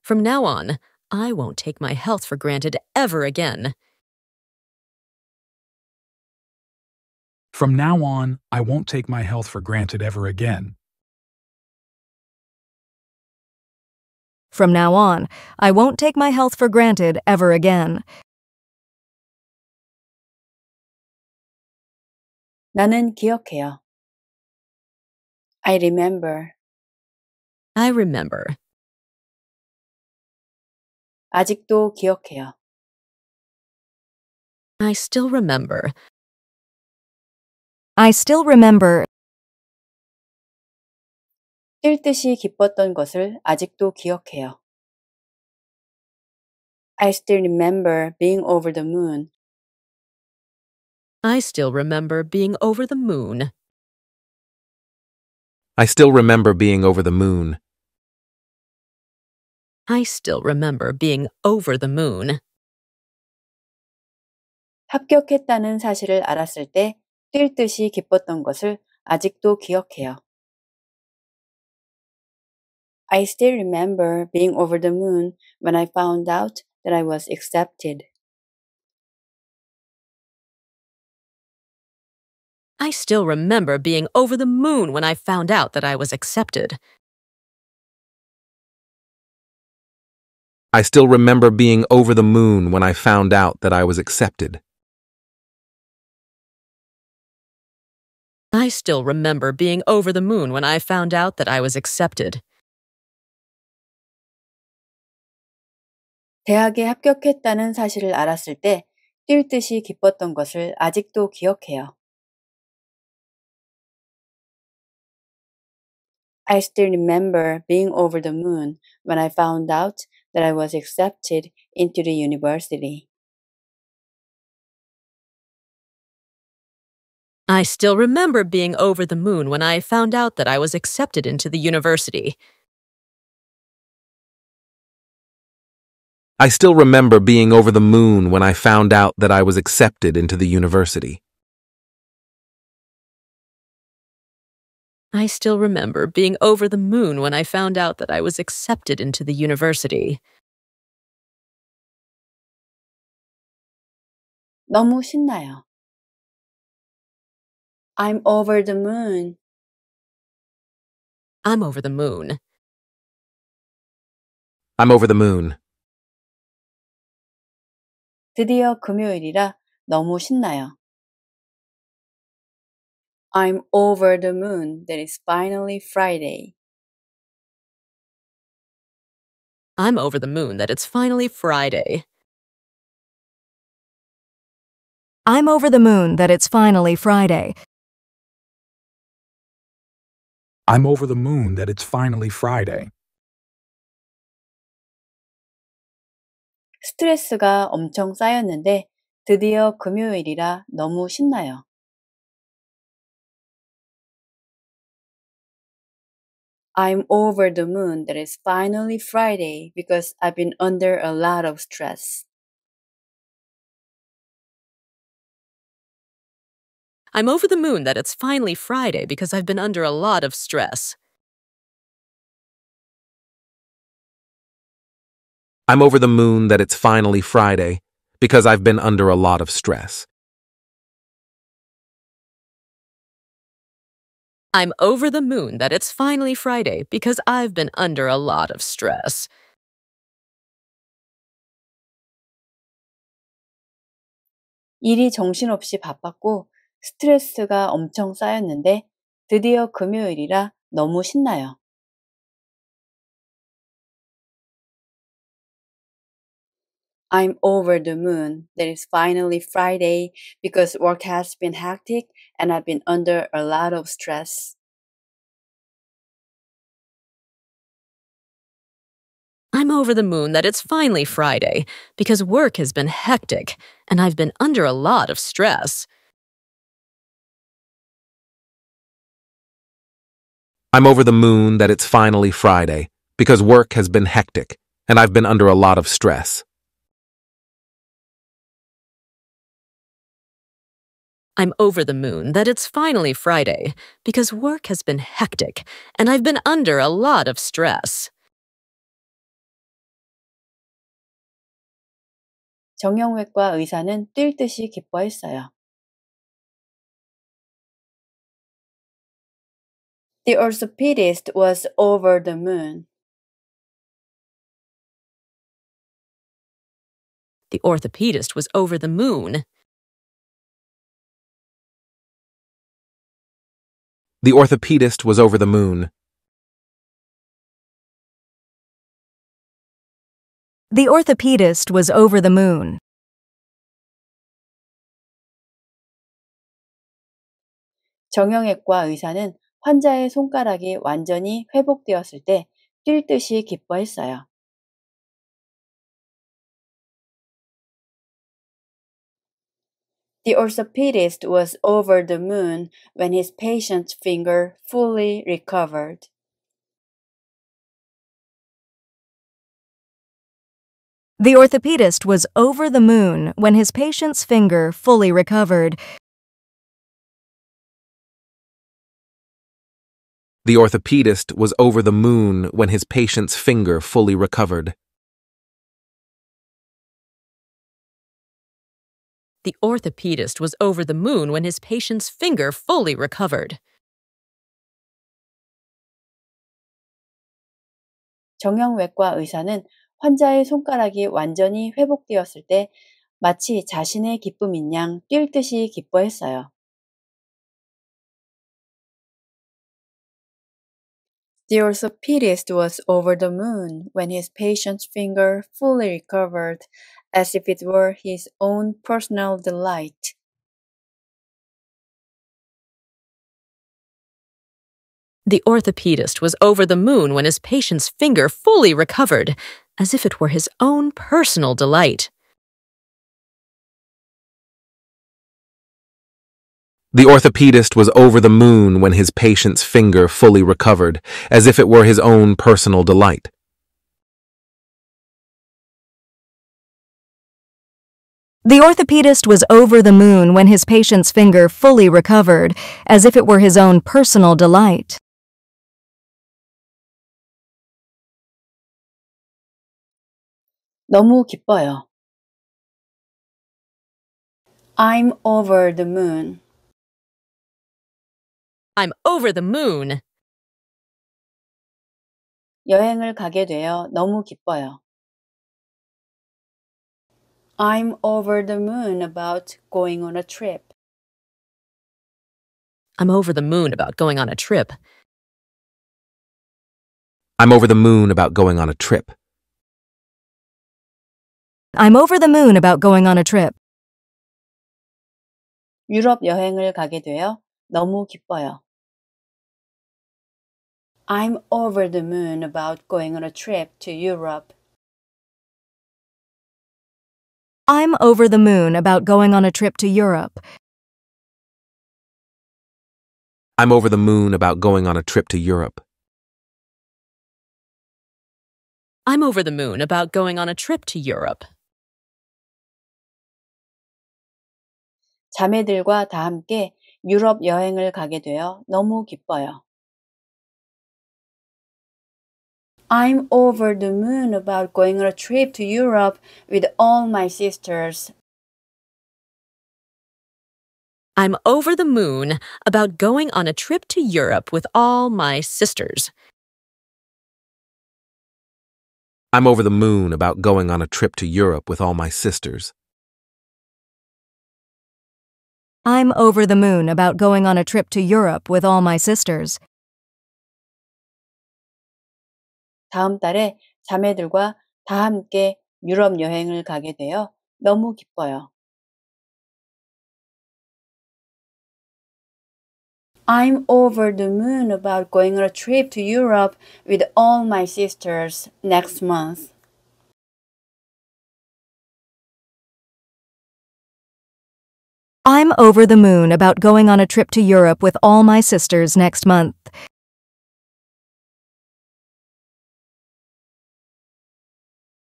S4: From now on, I won't take my health for granted ever again.
S7: From now on, I won't take my health for granted ever again.
S4: From now on, I won't take my health for granted ever again. 나는 기억해요. I remember. I remember. 아직도 기억해요. I still remember. I still remember. 뛸 듯이 기뻤던 것을 아직도 기억해요.
S6: I still remember being over the moon.
S4: I still remember being over the moon.
S7: I still remember being over the moon.
S4: I still remember being over the moon.
S6: 합격했다는 사실을 알았을 때뛸 듯이 기뻤던 것을 아직도 기억해요. I still remember being over the moon when I found out
S4: that I was accepted. I still remember being over the moon when I found out that I was accepted.
S7: I still remember being over the moon when I found out that I was accepted.
S4: I still remember being over the moon when I found out that I was accepted.
S6: 대학에 합격했다는 사실을 알았을 때 뛸 듯이 기뻤던 것을 아직도 기억해요. I still remember being over the moon when I found out that I was accepted into the university.
S4: I still remember being over the moon when I found out that I was accepted into the university.
S7: I still remember being over the moon when I found out that I was accepted into the university.
S4: I still remember being over the moon when I found out that I was accepted into the university. 너무 신나요. I'm over the moon. I'm over the moon.
S5: I'm over the moon.
S4: 드디어 금요일이라
S6: 너무 신나요.
S4: I'm over the moon that it's finally Friday. I'm over the moon that it's finally Friday. I'm over the moon that it's finally Friday.
S5: I'm over the moon that
S7: it's finally Friday.
S6: 엄청 엄청 쌓였는데 드디어 금요일이라 너무 신나요.
S4: I'm over the moon that it's finally Friday because I've been under a lot of stress. I'm over the moon that it's finally Friday because I've been under a lot of stress.
S7: I'm over the moon that it's finally Friday because I've been under a lot of stress.
S4: I'm over the moon that it's finally Friday because I've been under a lot of stress.
S6: 일이 정신없이 바빴고 스트레스가 엄청 쌓였는데 드디어 금요일이라 너무 신나요. I'm over the moon that it's finally Friday because work has been hectic and I've been under a lot of stress.
S4: I'm over the moon that it's finally Friday because work has been hectic and I've been under a lot of stress.
S7: I'm over the moon that it's finally Friday, because work has been hectic, and I've been under a lot of stress.
S4: I'm over the moon that it's finally Friday, because work has been hectic, and I've been under a lot of stress. 정형외과 의사는 뛸 듯이 기뻐했어요. The orthopedist was over the moon. The orthopedist was over the moon.
S7: The orthopedist was over the moon.
S4: The orthopedist was over the moon.
S6: 정형외과 의사는 환자의 손가락이 완전히 회복되었을 때뛸 기뻐했어요. The orthopedist was over the moon when his patient's finger fully recovered.
S4: The orthopedist was over the moon when his patient's finger fully recovered.
S7: The orthopedist was over the moon when his patient's finger fully recovered.
S4: The orthopedist was over the moon when his patient's finger fully recovered.
S6: 정형외과 의사는 환자의 손가락이 완전히 회복되었을 때 마치 자신의 기쁨인 양뛸 듯이 기뻐했어요. The orthopedist was over the moon when his patient's finger fully recovered, as if it were his own personal delight.
S4: The orthopedist was over the moon when his patient's finger fully recovered, as if it were his own personal delight.
S7: The orthopedist was over the moon when his patient's finger fully recovered, as if it were his own personal delight.
S4: The orthopedist was over the moon when his patient's finger fully recovered, as if it were his own personal delight. 너무 기뻐요. I'm over the moon. I'm over the moon.
S6: 여행을 가게 되어 너무 기뻐요. I'm over the moon about going on a trip.
S4: I'm over the moon about going on a trip.
S5: I'm over the moon about going on a trip.
S4: I'm over the moon about going on a trip. 유럽 여행을
S6: 가게 되어 너무 기뻐요. I'm over the moon about going on a trip to Europe.
S4: I'm over the moon about going on a trip to Europe.
S7: I'm over the moon about going on a trip to Europe.
S4: I'm over the moon about going on a trip to Europe. 자매들과 다 함께
S6: 유럽 여행을 가게 되어 너무 기뻐요. I'm over the moon about going on a trip to Europe with all my sisters. I'm over
S4: the moon about going on a trip to Europe with all my sisters.
S7: I'm over the moon about going on a trip to Europe with all my sisters.
S4: I'm over the moon about going on a trip to Europe with all my sisters.
S6: 다음 달에 자매들과 다 함께 유럽 여행을
S4: 가게 되어 너무 기뻐요.
S6: I'm over the moon about going on a trip to Europe with all my sisters next month.
S4: I'm over the moon about going on a trip to Europe with all my sisters next month.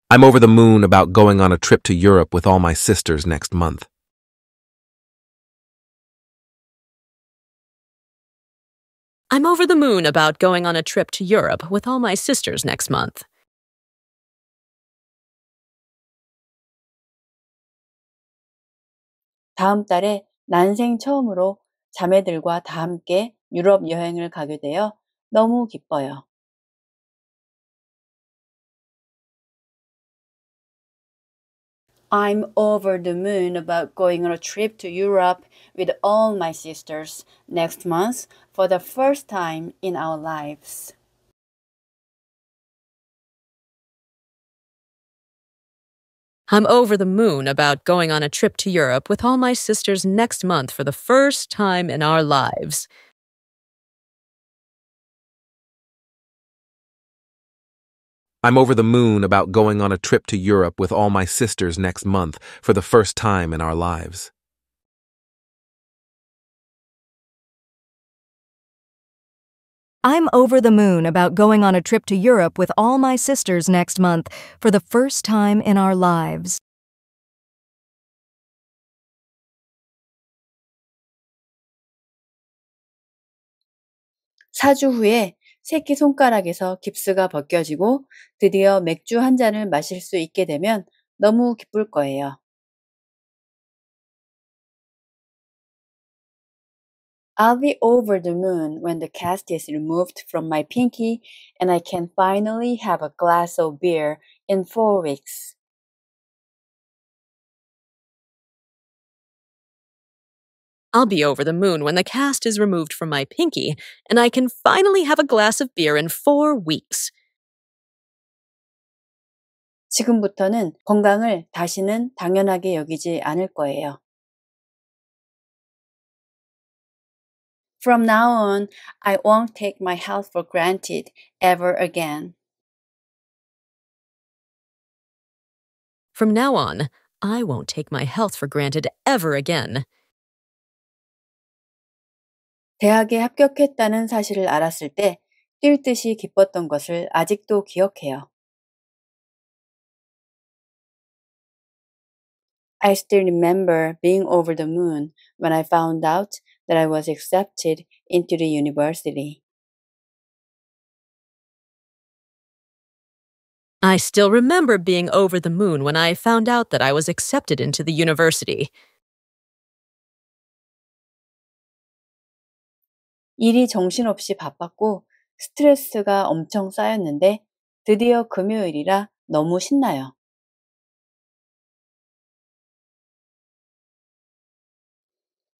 S5: I'm over the moon about going on a
S7: trip to Europe with all my sisters next month.
S4: I'm over the moon about going on a trip to Europe with all my sisters next month.
S6: 다음 달에 난생 처음으로 자매들과 다 함께 유럽 여행을 가게 되어 너무 기뻐요. I'm over the moon about going on a trip to Europe with all my sisters next month for the first time in our lives.
S4: I'm over the moon about going on a trip to Europe with all my sisters next month for the first time in our lives.
S7: I'm over the moon about going on a trip to Europe with all my sisters next month for the first time in our lives.
S4: I'm over the moon about going on a trip to Europe with all my sisters next month for the first time in our lives.
S6: 사주 후에 새끼 손가락에서 깁스가 벗겨지고 드디어 맥주 한 잔을 마실 수 있게 되면 너무 거예요. I'll be over the moon when the cast is removed from my pinky and I can finally have a glass of beer in four weeks.
S4: I'll be over the moon when the cast is removed from my pinky, and I can finally have a glass of beer in four weeks.
S6: 지금부터는 건강을 다시는 당연하게 여기지 않을 거예요. From now on, I won't take my health for granted ever
S4: again. From now on, I won't take my health for granted ever again.
S6: 대학에 합격했다는 사실을 알았을 때 기뻤던
S4: 것을 아직도 기억해요.
S6: I still remember being over the moon when I found out that I was accepted into the university.
S4: I still remember being over the moon when I found out that I was accepted into the university.
S6: 일이 정신없이 바빴고 스트레스가 엄청 쌓였는데 드디어 금요일이라 너무 신나요.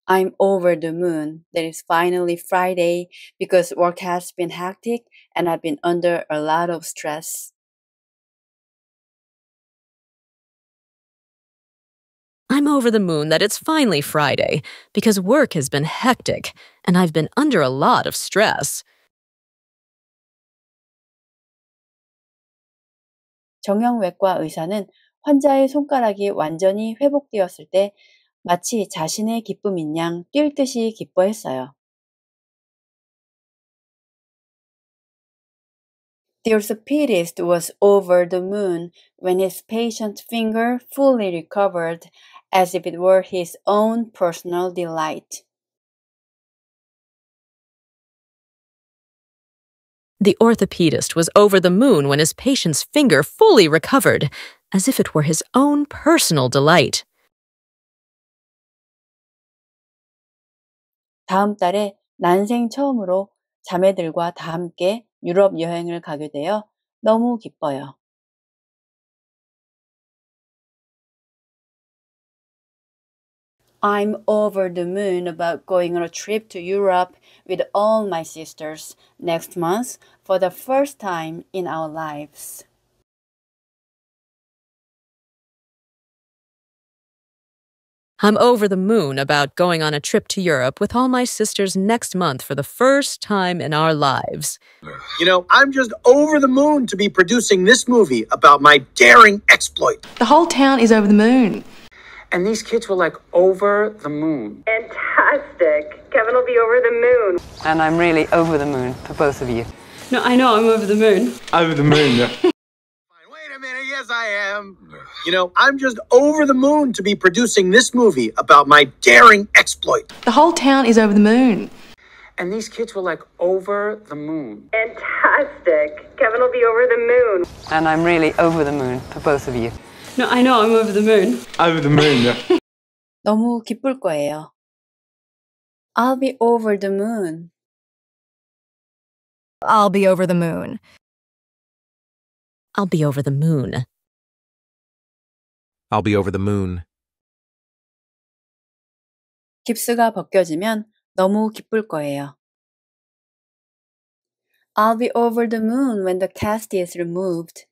S6: I'm over the moon that it's finally Friday because work has been hectic and I've been under a lot of stress.
S4: I'm over the moon that it's finally Friday because work has been hectic and I've been under a lot of stress.
S6: 정형외과 의사는 환자의 손가락이 완전히 회복되었을 때 마치 자신의 기쁨인 양뛸 듯이
S4: 기뻐했어요.
S6: The orthopedist was over the moon when his patient's finger fully recovered as if it were his own personal delight.
S4: The orthopedist was over the moon when his patient's finger fully recovered, as if it were his own personal delight.
S6: 다음 달에 난생 처음으로 자매들과 다 함께 유럽 여행을 가게 되어 너무 기뻐요. I'm over the moon about going on a trip to Europe with all my sisters next month for the first time in our lives.
S8: I'm over the moon about going on a trip to Europe with all my sisters next month for the first time in our lives.
S1: You know, I'm just over the moon to be producing this movie about my daring exploit. The whole town is over
S2: the moon.
S3: And these kids were like over the moon. Fantastic. Kevin will be over the moon.
S2: And I'm really over the moon for both of you. No, I know, I'm over the moon. Over the moon, yeah. Wait a minute,
S1: yes, I am. You know, I'm just over the moon to be producing this movie about my daring exploit.
S3: The whole town is over the moon. And these kids were like over the moon. Fantastic. Kevin will be over the moon.
S2: And I'm really over the moon for both of you. No, I know. I'm over the moon. Over the moon. Yeah.
S6: 너무 기쁠 거예요.
S4: I'll be over the moon. I'll be over the moon. I'll be over the moon. I'll
S5: be over the moon.
S4: 깁스가 벗겨지면
S6: 너무 기쁠 거예요. I'll be over the moon when the cast is removed.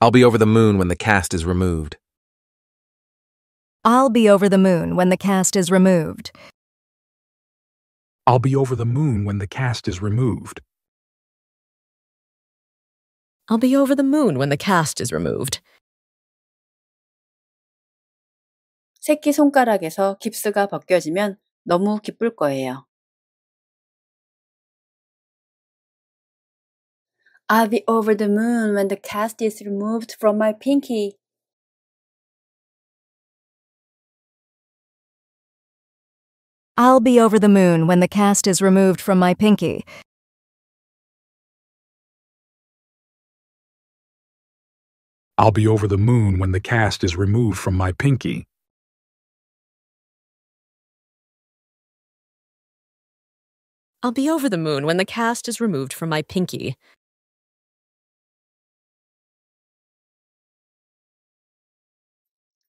S7: I'll be over the moon when the cast is removed.
S4: I'll be over the moon when the cast is removed.
S7: I'll be over the moon when the cast is removed.
S4: I'll be over the moon when the cast is removed. 새끼 손가락에서 깁스가 벗겨지면 너무 기쁠 거예요. I'll be over the moon when the cast is removed from my pinky. I'll be over the moon when the cast is removed from my pinky.
S5: I'll be over the moon when the cast is removed from my pinky.
S4: I'll be over the moon when the cast is removed from my pinky.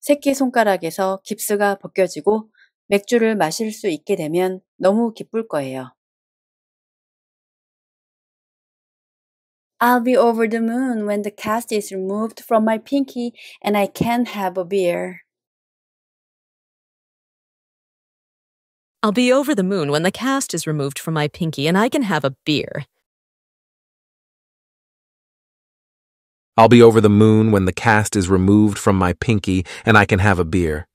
S4: 새끼손가락에서 깁스가 벗겨지고 맥주를 마실
S6: 수 있게 되면 너무 기쁠 거예요.
S4: I'll be over the moon when the cast is removed from my pinky and
S6: I can have a beer.
S4: I'll be over the moon when the cast is removed from my pinky and I can have a beer.
S7: I'll be over the moon when the cast is removed from my pinky and I can have a beer.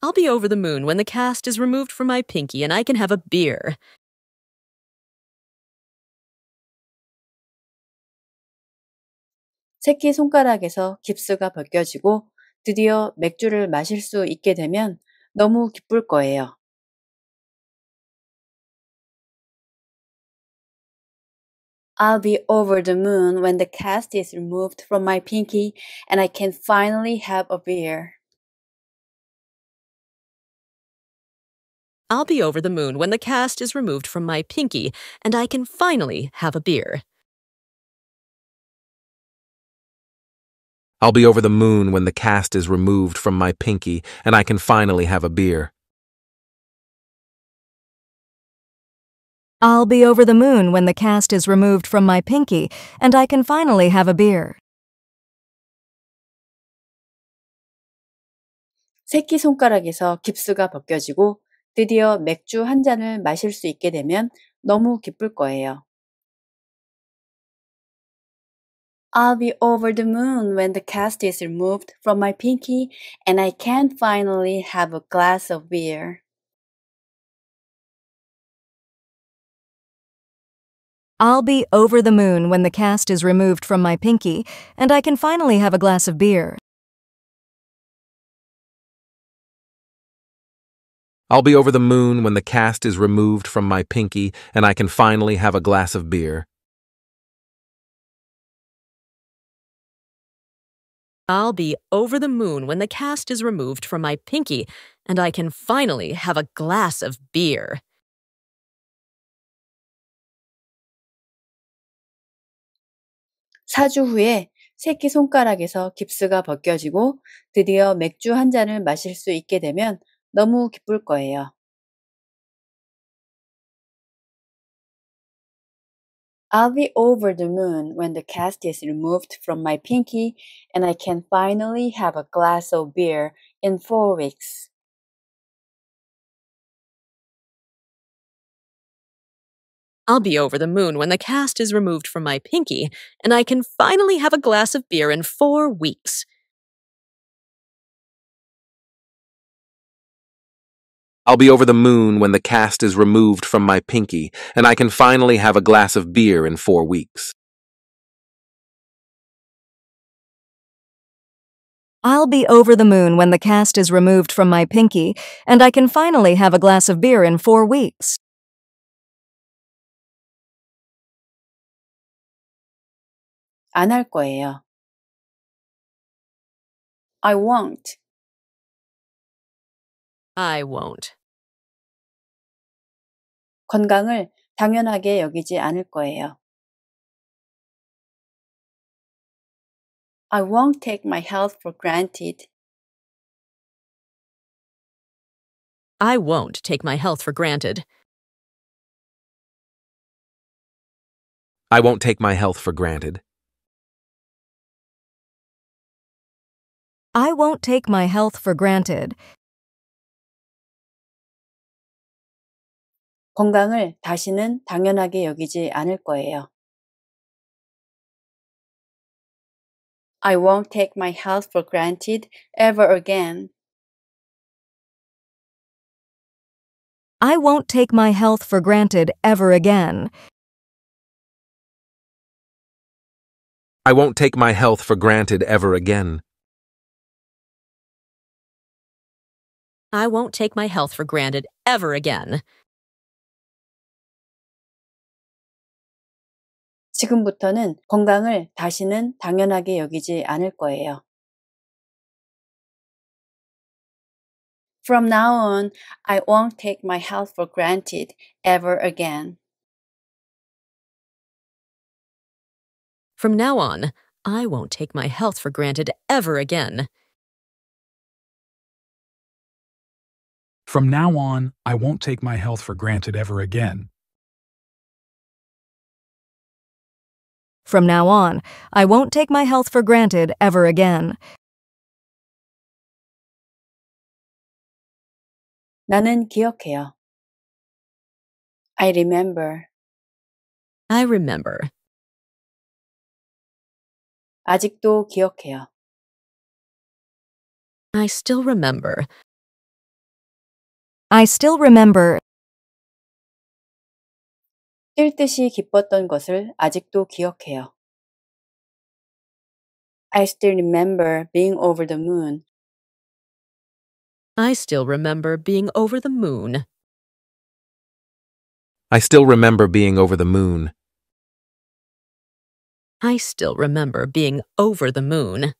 S4: I'll be over the moon when the cast is removed from my pinky and I can have a beer.
S6: 새끼 손가락에서 깁스가 벗겨지고 드디어 맥주를 마실 수 있게 되면 너무 기쁠 거예요. I'll be over the moon when the cast is removed from my pinky and I can finally have a beer.
S4: I'll be over the moon when the cast is removed from my pinky and I can finally have a beer.
S7: I'll be over the moon when the cast is removed from my pinky and I can finally have a beer.
S4: I'll be over the moon when the cast is removed from my pinky and I can finally have a beer.
S6: 새끼 깁스가 깁스가 벗겨지고 드디어 맥주 한 잔을 마실 수 있게 되면 너무 기쁠 거예요. I'll be over the moon when the cast is removed from my pinky and I can finally have a glass of beer.
S4: I'll be over the moon when the cast is removed from my pinky and I can finally have a glass of beer.
S7: I'll be over the moon when the cast is removed from my pinky and I can finally have a glass of beer.
S4: I'll be over the moon when the cast is removed from my pinky and I can finally have a glass of beer. 4주
S6: 후에 새끼 손가락에서 깁스가 벗겨지고 드디어 맥주 한 잔을 마실 수 있게 되면 너무 기쁠 거예요. I'll be over the moon when the cast is removed from my pinky and I can finally have a glass of beer in four
S4: weeks. I'll be over the moon when the cast is removed from my pinky, and I can finally have a glass of beer in four weeks.
S7: I'll be over the moon when the cast is removed from my pinky, and I can finally have a glass of beer in four weeks.
S4: I'll be over the moon when the cast is removed from my pinky, and I can finally have a glass of beer in four weeks. 안 거예요. I won't. I won't. 건강을 당연하게 여기지 않을 거예요. I won't take my health for granted. I won't take my health for granted.
S7: I won't take my health for granted.
S4: I won't take my health for granted. 건강을
S6: 다시는 당연하게 여기지 않을 거예요. I won't take my health for granted ever again.
S4: I won't take my health for granted ever again. I won't
S7: take my health for granted ever again.
S4: I won't take my health for granted ever again. 지금부터는 건강을 다시는
S6: 당연하게 여기지 않을 거예요. From now on, I won't take my health for granted ever
S4: again. From now on, I won't take my health for granted ever again.
S7: From now on, I won't take my health for granted ever again.
S4: From now on, I won't take my health for granted ever again. 나는 기억해요. I remember. I remember. 아직도 기억해요. I still remember. I still remember. 뛸 듯이 기뻤던 것을 아직도 기억해요. I still remember being over the moon. I still remember being over the moon.
S7: I still remember being over the moon.
S4: I still remember being over the moon.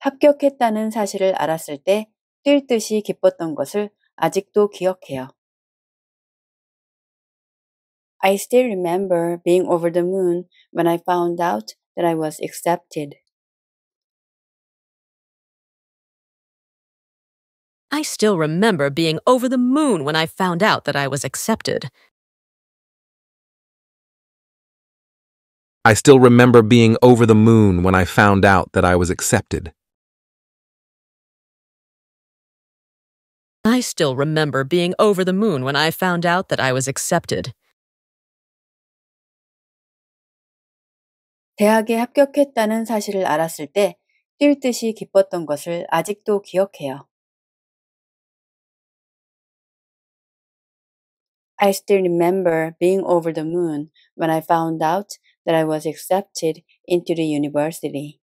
S6: 합격했다는 사실을 알았을 때뛸 듯이 기뻤던 것을 아직도 기억해요. I still remember being over the moon when I
S4: found out that I was accepted. I still remember being over the moon when I found out that I was accepted.
S7: I still remember being over the moon when I found out that I was accepted.
S4: I still remember being over the moon when I found
S6: out that I was accepted. 대학에 합격했다는 사실을 알았을 때 뛸 듯이 기뻤던 것을
S4: 아직도 기억해요.
S6: I still remember being over the moon when I found out that I was accepted into the university.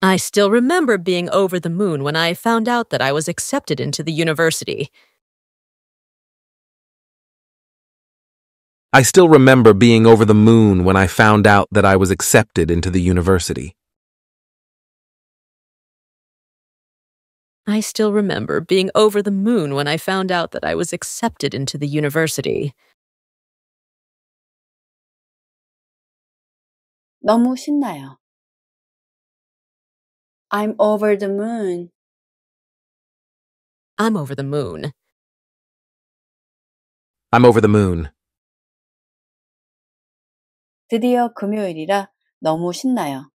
S4: I still remember being over the moon when I found out that I was accepted into the university.
S7: I still remember being over the moon when I found out that I was accepted into the university.
S4: I still remember being over the moon when I found out that I was accepted into the university. 너무 신나요. I'm over the moon. I'm over the moon.
S5: I'm over the moon.
S4: 드디어 금요일이라 너무 신나요.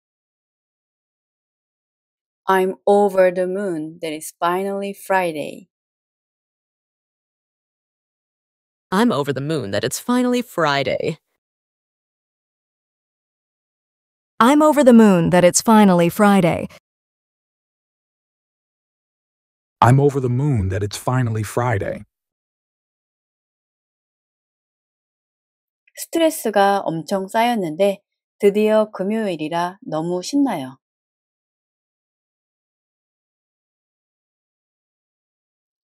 S4: I'm over the moon that it's finally Friday. I'm over the moon that it's finally Friday. I'm over the moon that it's finally Friday. I'm over
S7: the moon that it's finally Friday.
S6: 엄청 엄청 쌓였는데 드디어 금요일이라 너무
S4: 신나요.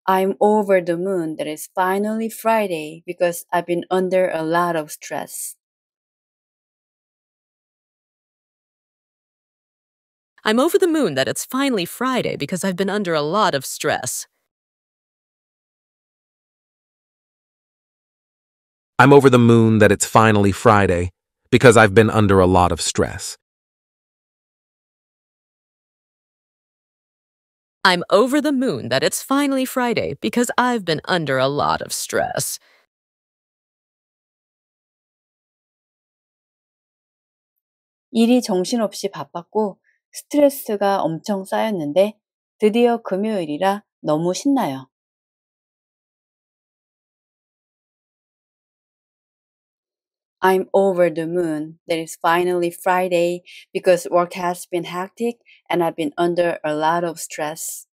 S4: I'm over the moon that it's finally Friday because I've been under a lot of stress. I'm over the moon that it's finally Friday because I've been under a lot of stress.
S7: I'm over the moon that it's finally Friday because I've been under a lot of stress.
S4: I'm over the moon that it's finally Friday because I've been under a lot of stress. 일이 정신없이 바빴고 스트레스가 엄청 쌓였는데 드디어 금요일이라 너무 신나요.
S6: I'm over the moon that it's finally Friday because work has been hectic and I've been under a lot of stress.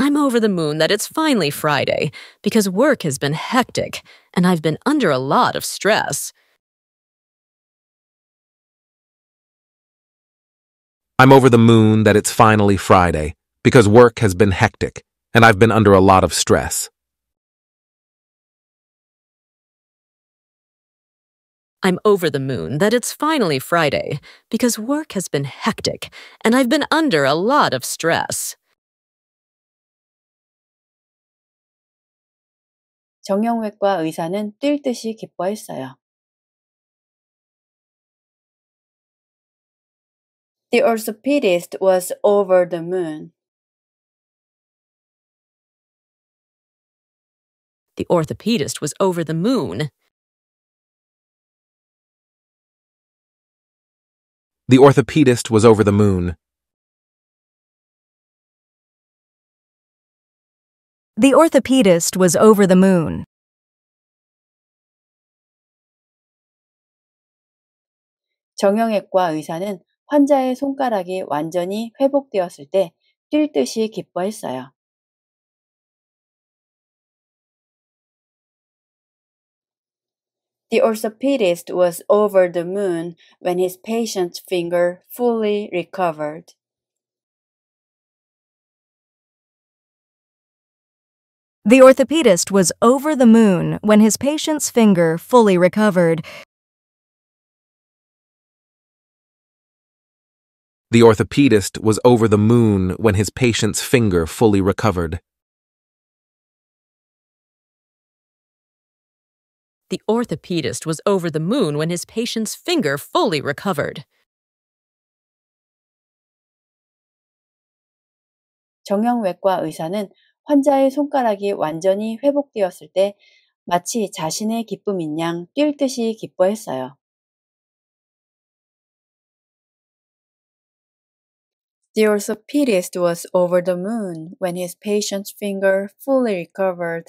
S4: I'm over the moon that it's finally Friday because work has been hectic and I've been under a lot of stress.
S7: I'm over the moon that it's finally Friday, because work has been hectic, and I've been under a lot of stress.
S4: I'm over the moon that it's finally Friday, because work has been hectic, and I've been under a lot of stress. 정형외과 의사는 뛸 듯이 기뻐했어요. The orthopedist was over the moon. The orthopedist was over the moon. The orthopedist was over the moon. The orthopedist was over the moon. The
S6: 정형외과 의사는 환자의 손가락이 완전히 회복되었을 때 기뻐했어요. The orthopedist was over the moon when his patient's finger fully recovered.
S4: The orthopedist was over the moon when his patient's finger fully recovered.
S7: The orthopedist was over the moon when his patient's finger fully recovered.
S4: The orthopedist was over the moon when his patient's finger fully recovered.
S6: 정형외과 의사는 환자의 손가락이 완전히 회복되었을 때 마치 자신의 기쁨인 양뛸 듯이
S4: 기뻐했어요.
S6: The orthopedist was over the moon when his patient's finger fully recovered,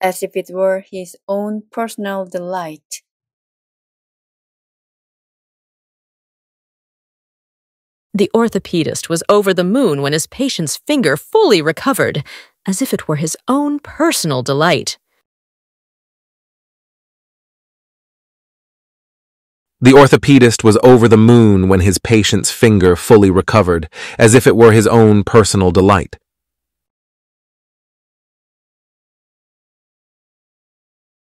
S6: as if it were his own personal delight.
S4: The orthopedist was over the moon when his patient's finger fully recovered, as if it were his own personal delight.
S7: The orthopedist was over the moon when his patient's finger fully recovered, as if it were his own personal delight.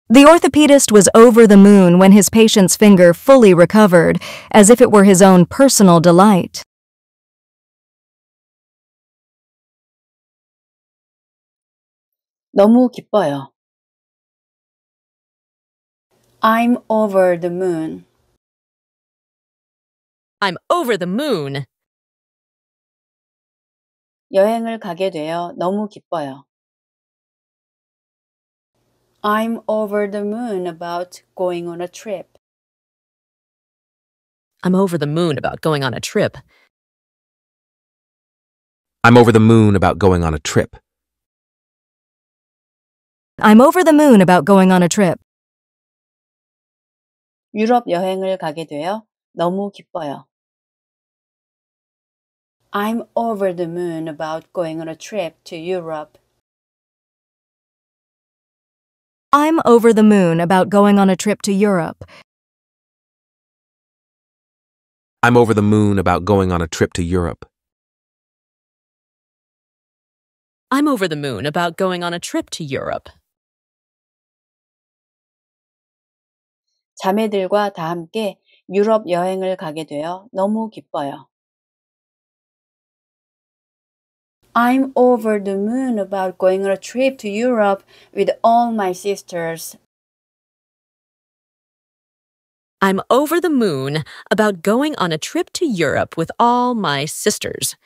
S4: The orthopedist was over the moon when his patient's finger fully recovered, as if it were his own personal delight. 너무 기뻐요. I'm over the moon. I'm over the moon.
S6: 여행을 가게 되어 너무 기뻐요. I'm over the moon about going on a trip.
S4: I'm over the moon about going on a trip.
S5: I'm over the moon about going on a trip.
S4: I'm over the moon about going on a trip.
S6: 유럽 여행을 가게 되어 너무 기뻐요. I'm over the moon about going on a trip to Europe.
S4: I'm over the moon about going on a trip to Europe.
S7: I'm over the moon about going on a trip to Europe.
S4: I'm over the moon about going on a trip to Europe. 자매들과
S6: 다 함께 유럽 여행을 가게 되어 너무 기뻐요. I'm over the moon about going on a trip to Europe with all my sisters.
S4: I'm over the moon about going on a trip to Europe with all my sisters.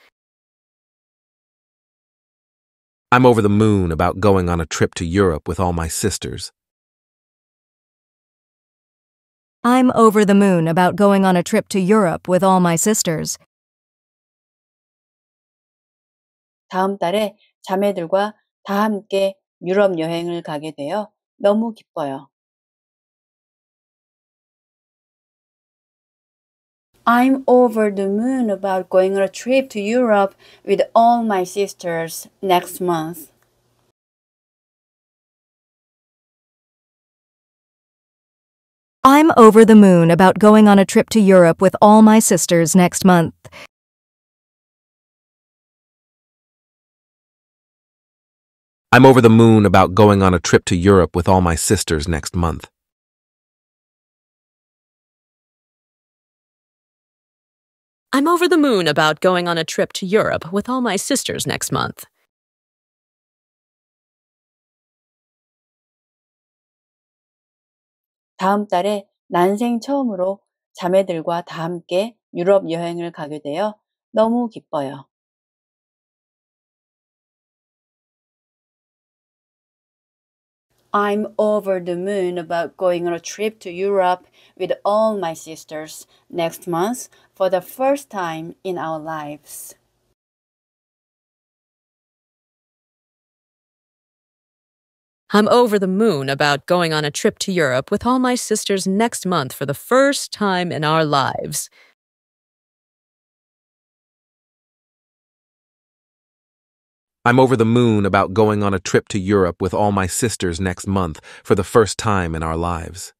S7: I'm over the moon about going on a trip to Europe with all my sisters.
S4: I'm over the moon about going on a trip to Europe with all my sisters.
S6: 다음 달에 자매들과 다 함께
S4: 유럽 여행을 가게 되어 너무 기뻐요.
S6: I'm over the moon about going on a trip to Europe with all my sisters next month.
S4: I'm over the moon about going on a trip to Europe with all my sisters next month.
S5: I'm over the moon
S7: about going on a trip to Europe with all my sisters next month.
S4: I'm over the moon about going on a trip to Europe with all my sisters next month.
S6: 다음 달에 난생 처음으로 자매들과 다 함께 유럽 여행을 가게 되어 너무 기뻐요. I'm over the moon about going on a trip to Europe with all my sisters next month for the first time in our lives.
S4: I'm over the moon about going on a trip to Europe with all my sisters next month for the first time in our lives.
S7: I'm over the moon about going on a trip to Europe with all my sisters next month for the first time in our lives.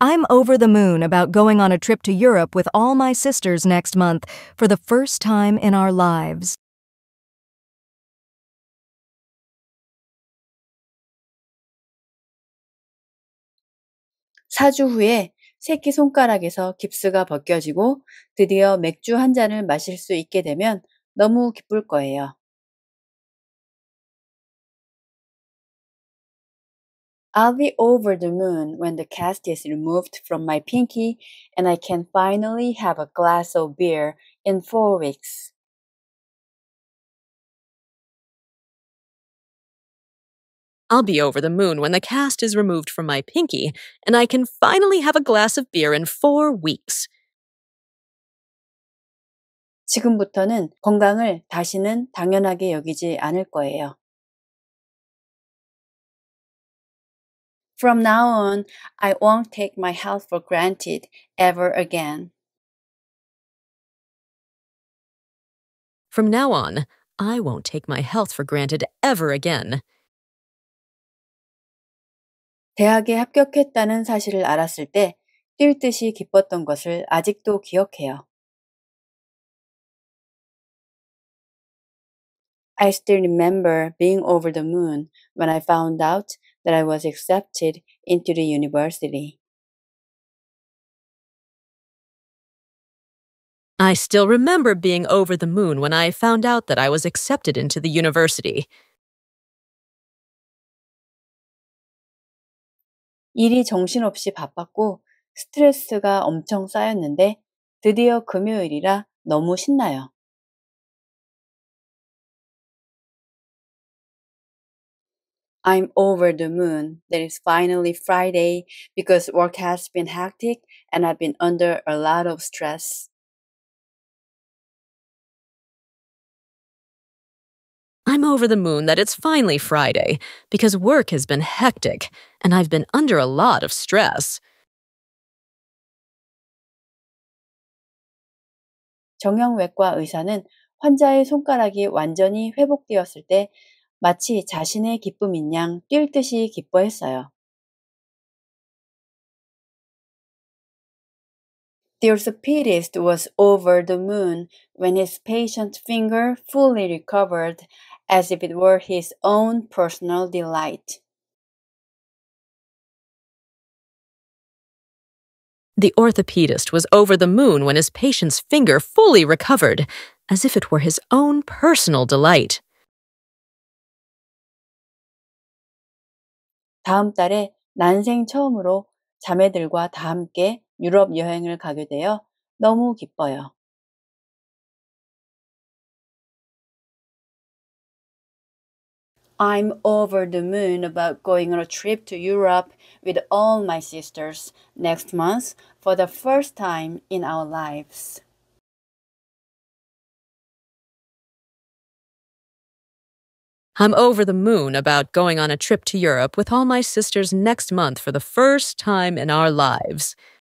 S4: I'm over the moon about going on a trip to Europe with all my sisters next month for the first time in our lives.
S6: 사주 후에 손가락에서 깁스가 벗겨지고 드디어 맥주 한 잔을 마실 수 있게 되면 너무 거예요. I'll be over the moon when the cast is removed from my pinky and I can finally have a glass of beer in four weeks.
S4: I'll be over the moon when the cast is removed from my pinky and I can finally have a glass of beer in four weeks.
S6: 지금부터는 건강을 다시는 당연하게 여기지 않을 거예요. From now on, I won't take my health for granted ever again. From now on, I won't take my health for granted ever again. 대학에 합격했다는 사실을 알았을 때
S4: 기뻤던 것을 아직도 기억해요.
S6: I still remember being over the moon when I found out that I was accepted into the university.
S4: I still remember being over the moon when I found out that I was accepted into the university.
S6: 일이 정신없이 바빴고 스트레스가 엄청 쌓였는데 드디어 금요일이라 너무 신나요. I'm over the moon that it's finally Friday because work has been hectic and I've been under a lot of stress.
S4: I'm over the moon that it's finally Friday because work has been hectic and I've been under a lot of stress.
S6: 정형외과 의사는 환자의 손가락이 완전히 회복되었을 때 마치 자신의 기쁨인 양뛸 듯이 기뻐했어요. The orthopedist was over the moon when his patient's finger fully recovered as if it were his own personal delight.
S4: The orthopedist was over the moon when his patient's finger fully recovered, as if it were his own personal delight.
S6: 다음 달에 난생 처음으로 자매들과 다 함께 유럽 여행을 가게 되어 기뻐요. I'm over the moon about going on a trip to Europe with all my sisters next month for the first time in our lives.
S4: I'm over the moon about going on a trip to Europe with all my sisters next month for the first time in our lives.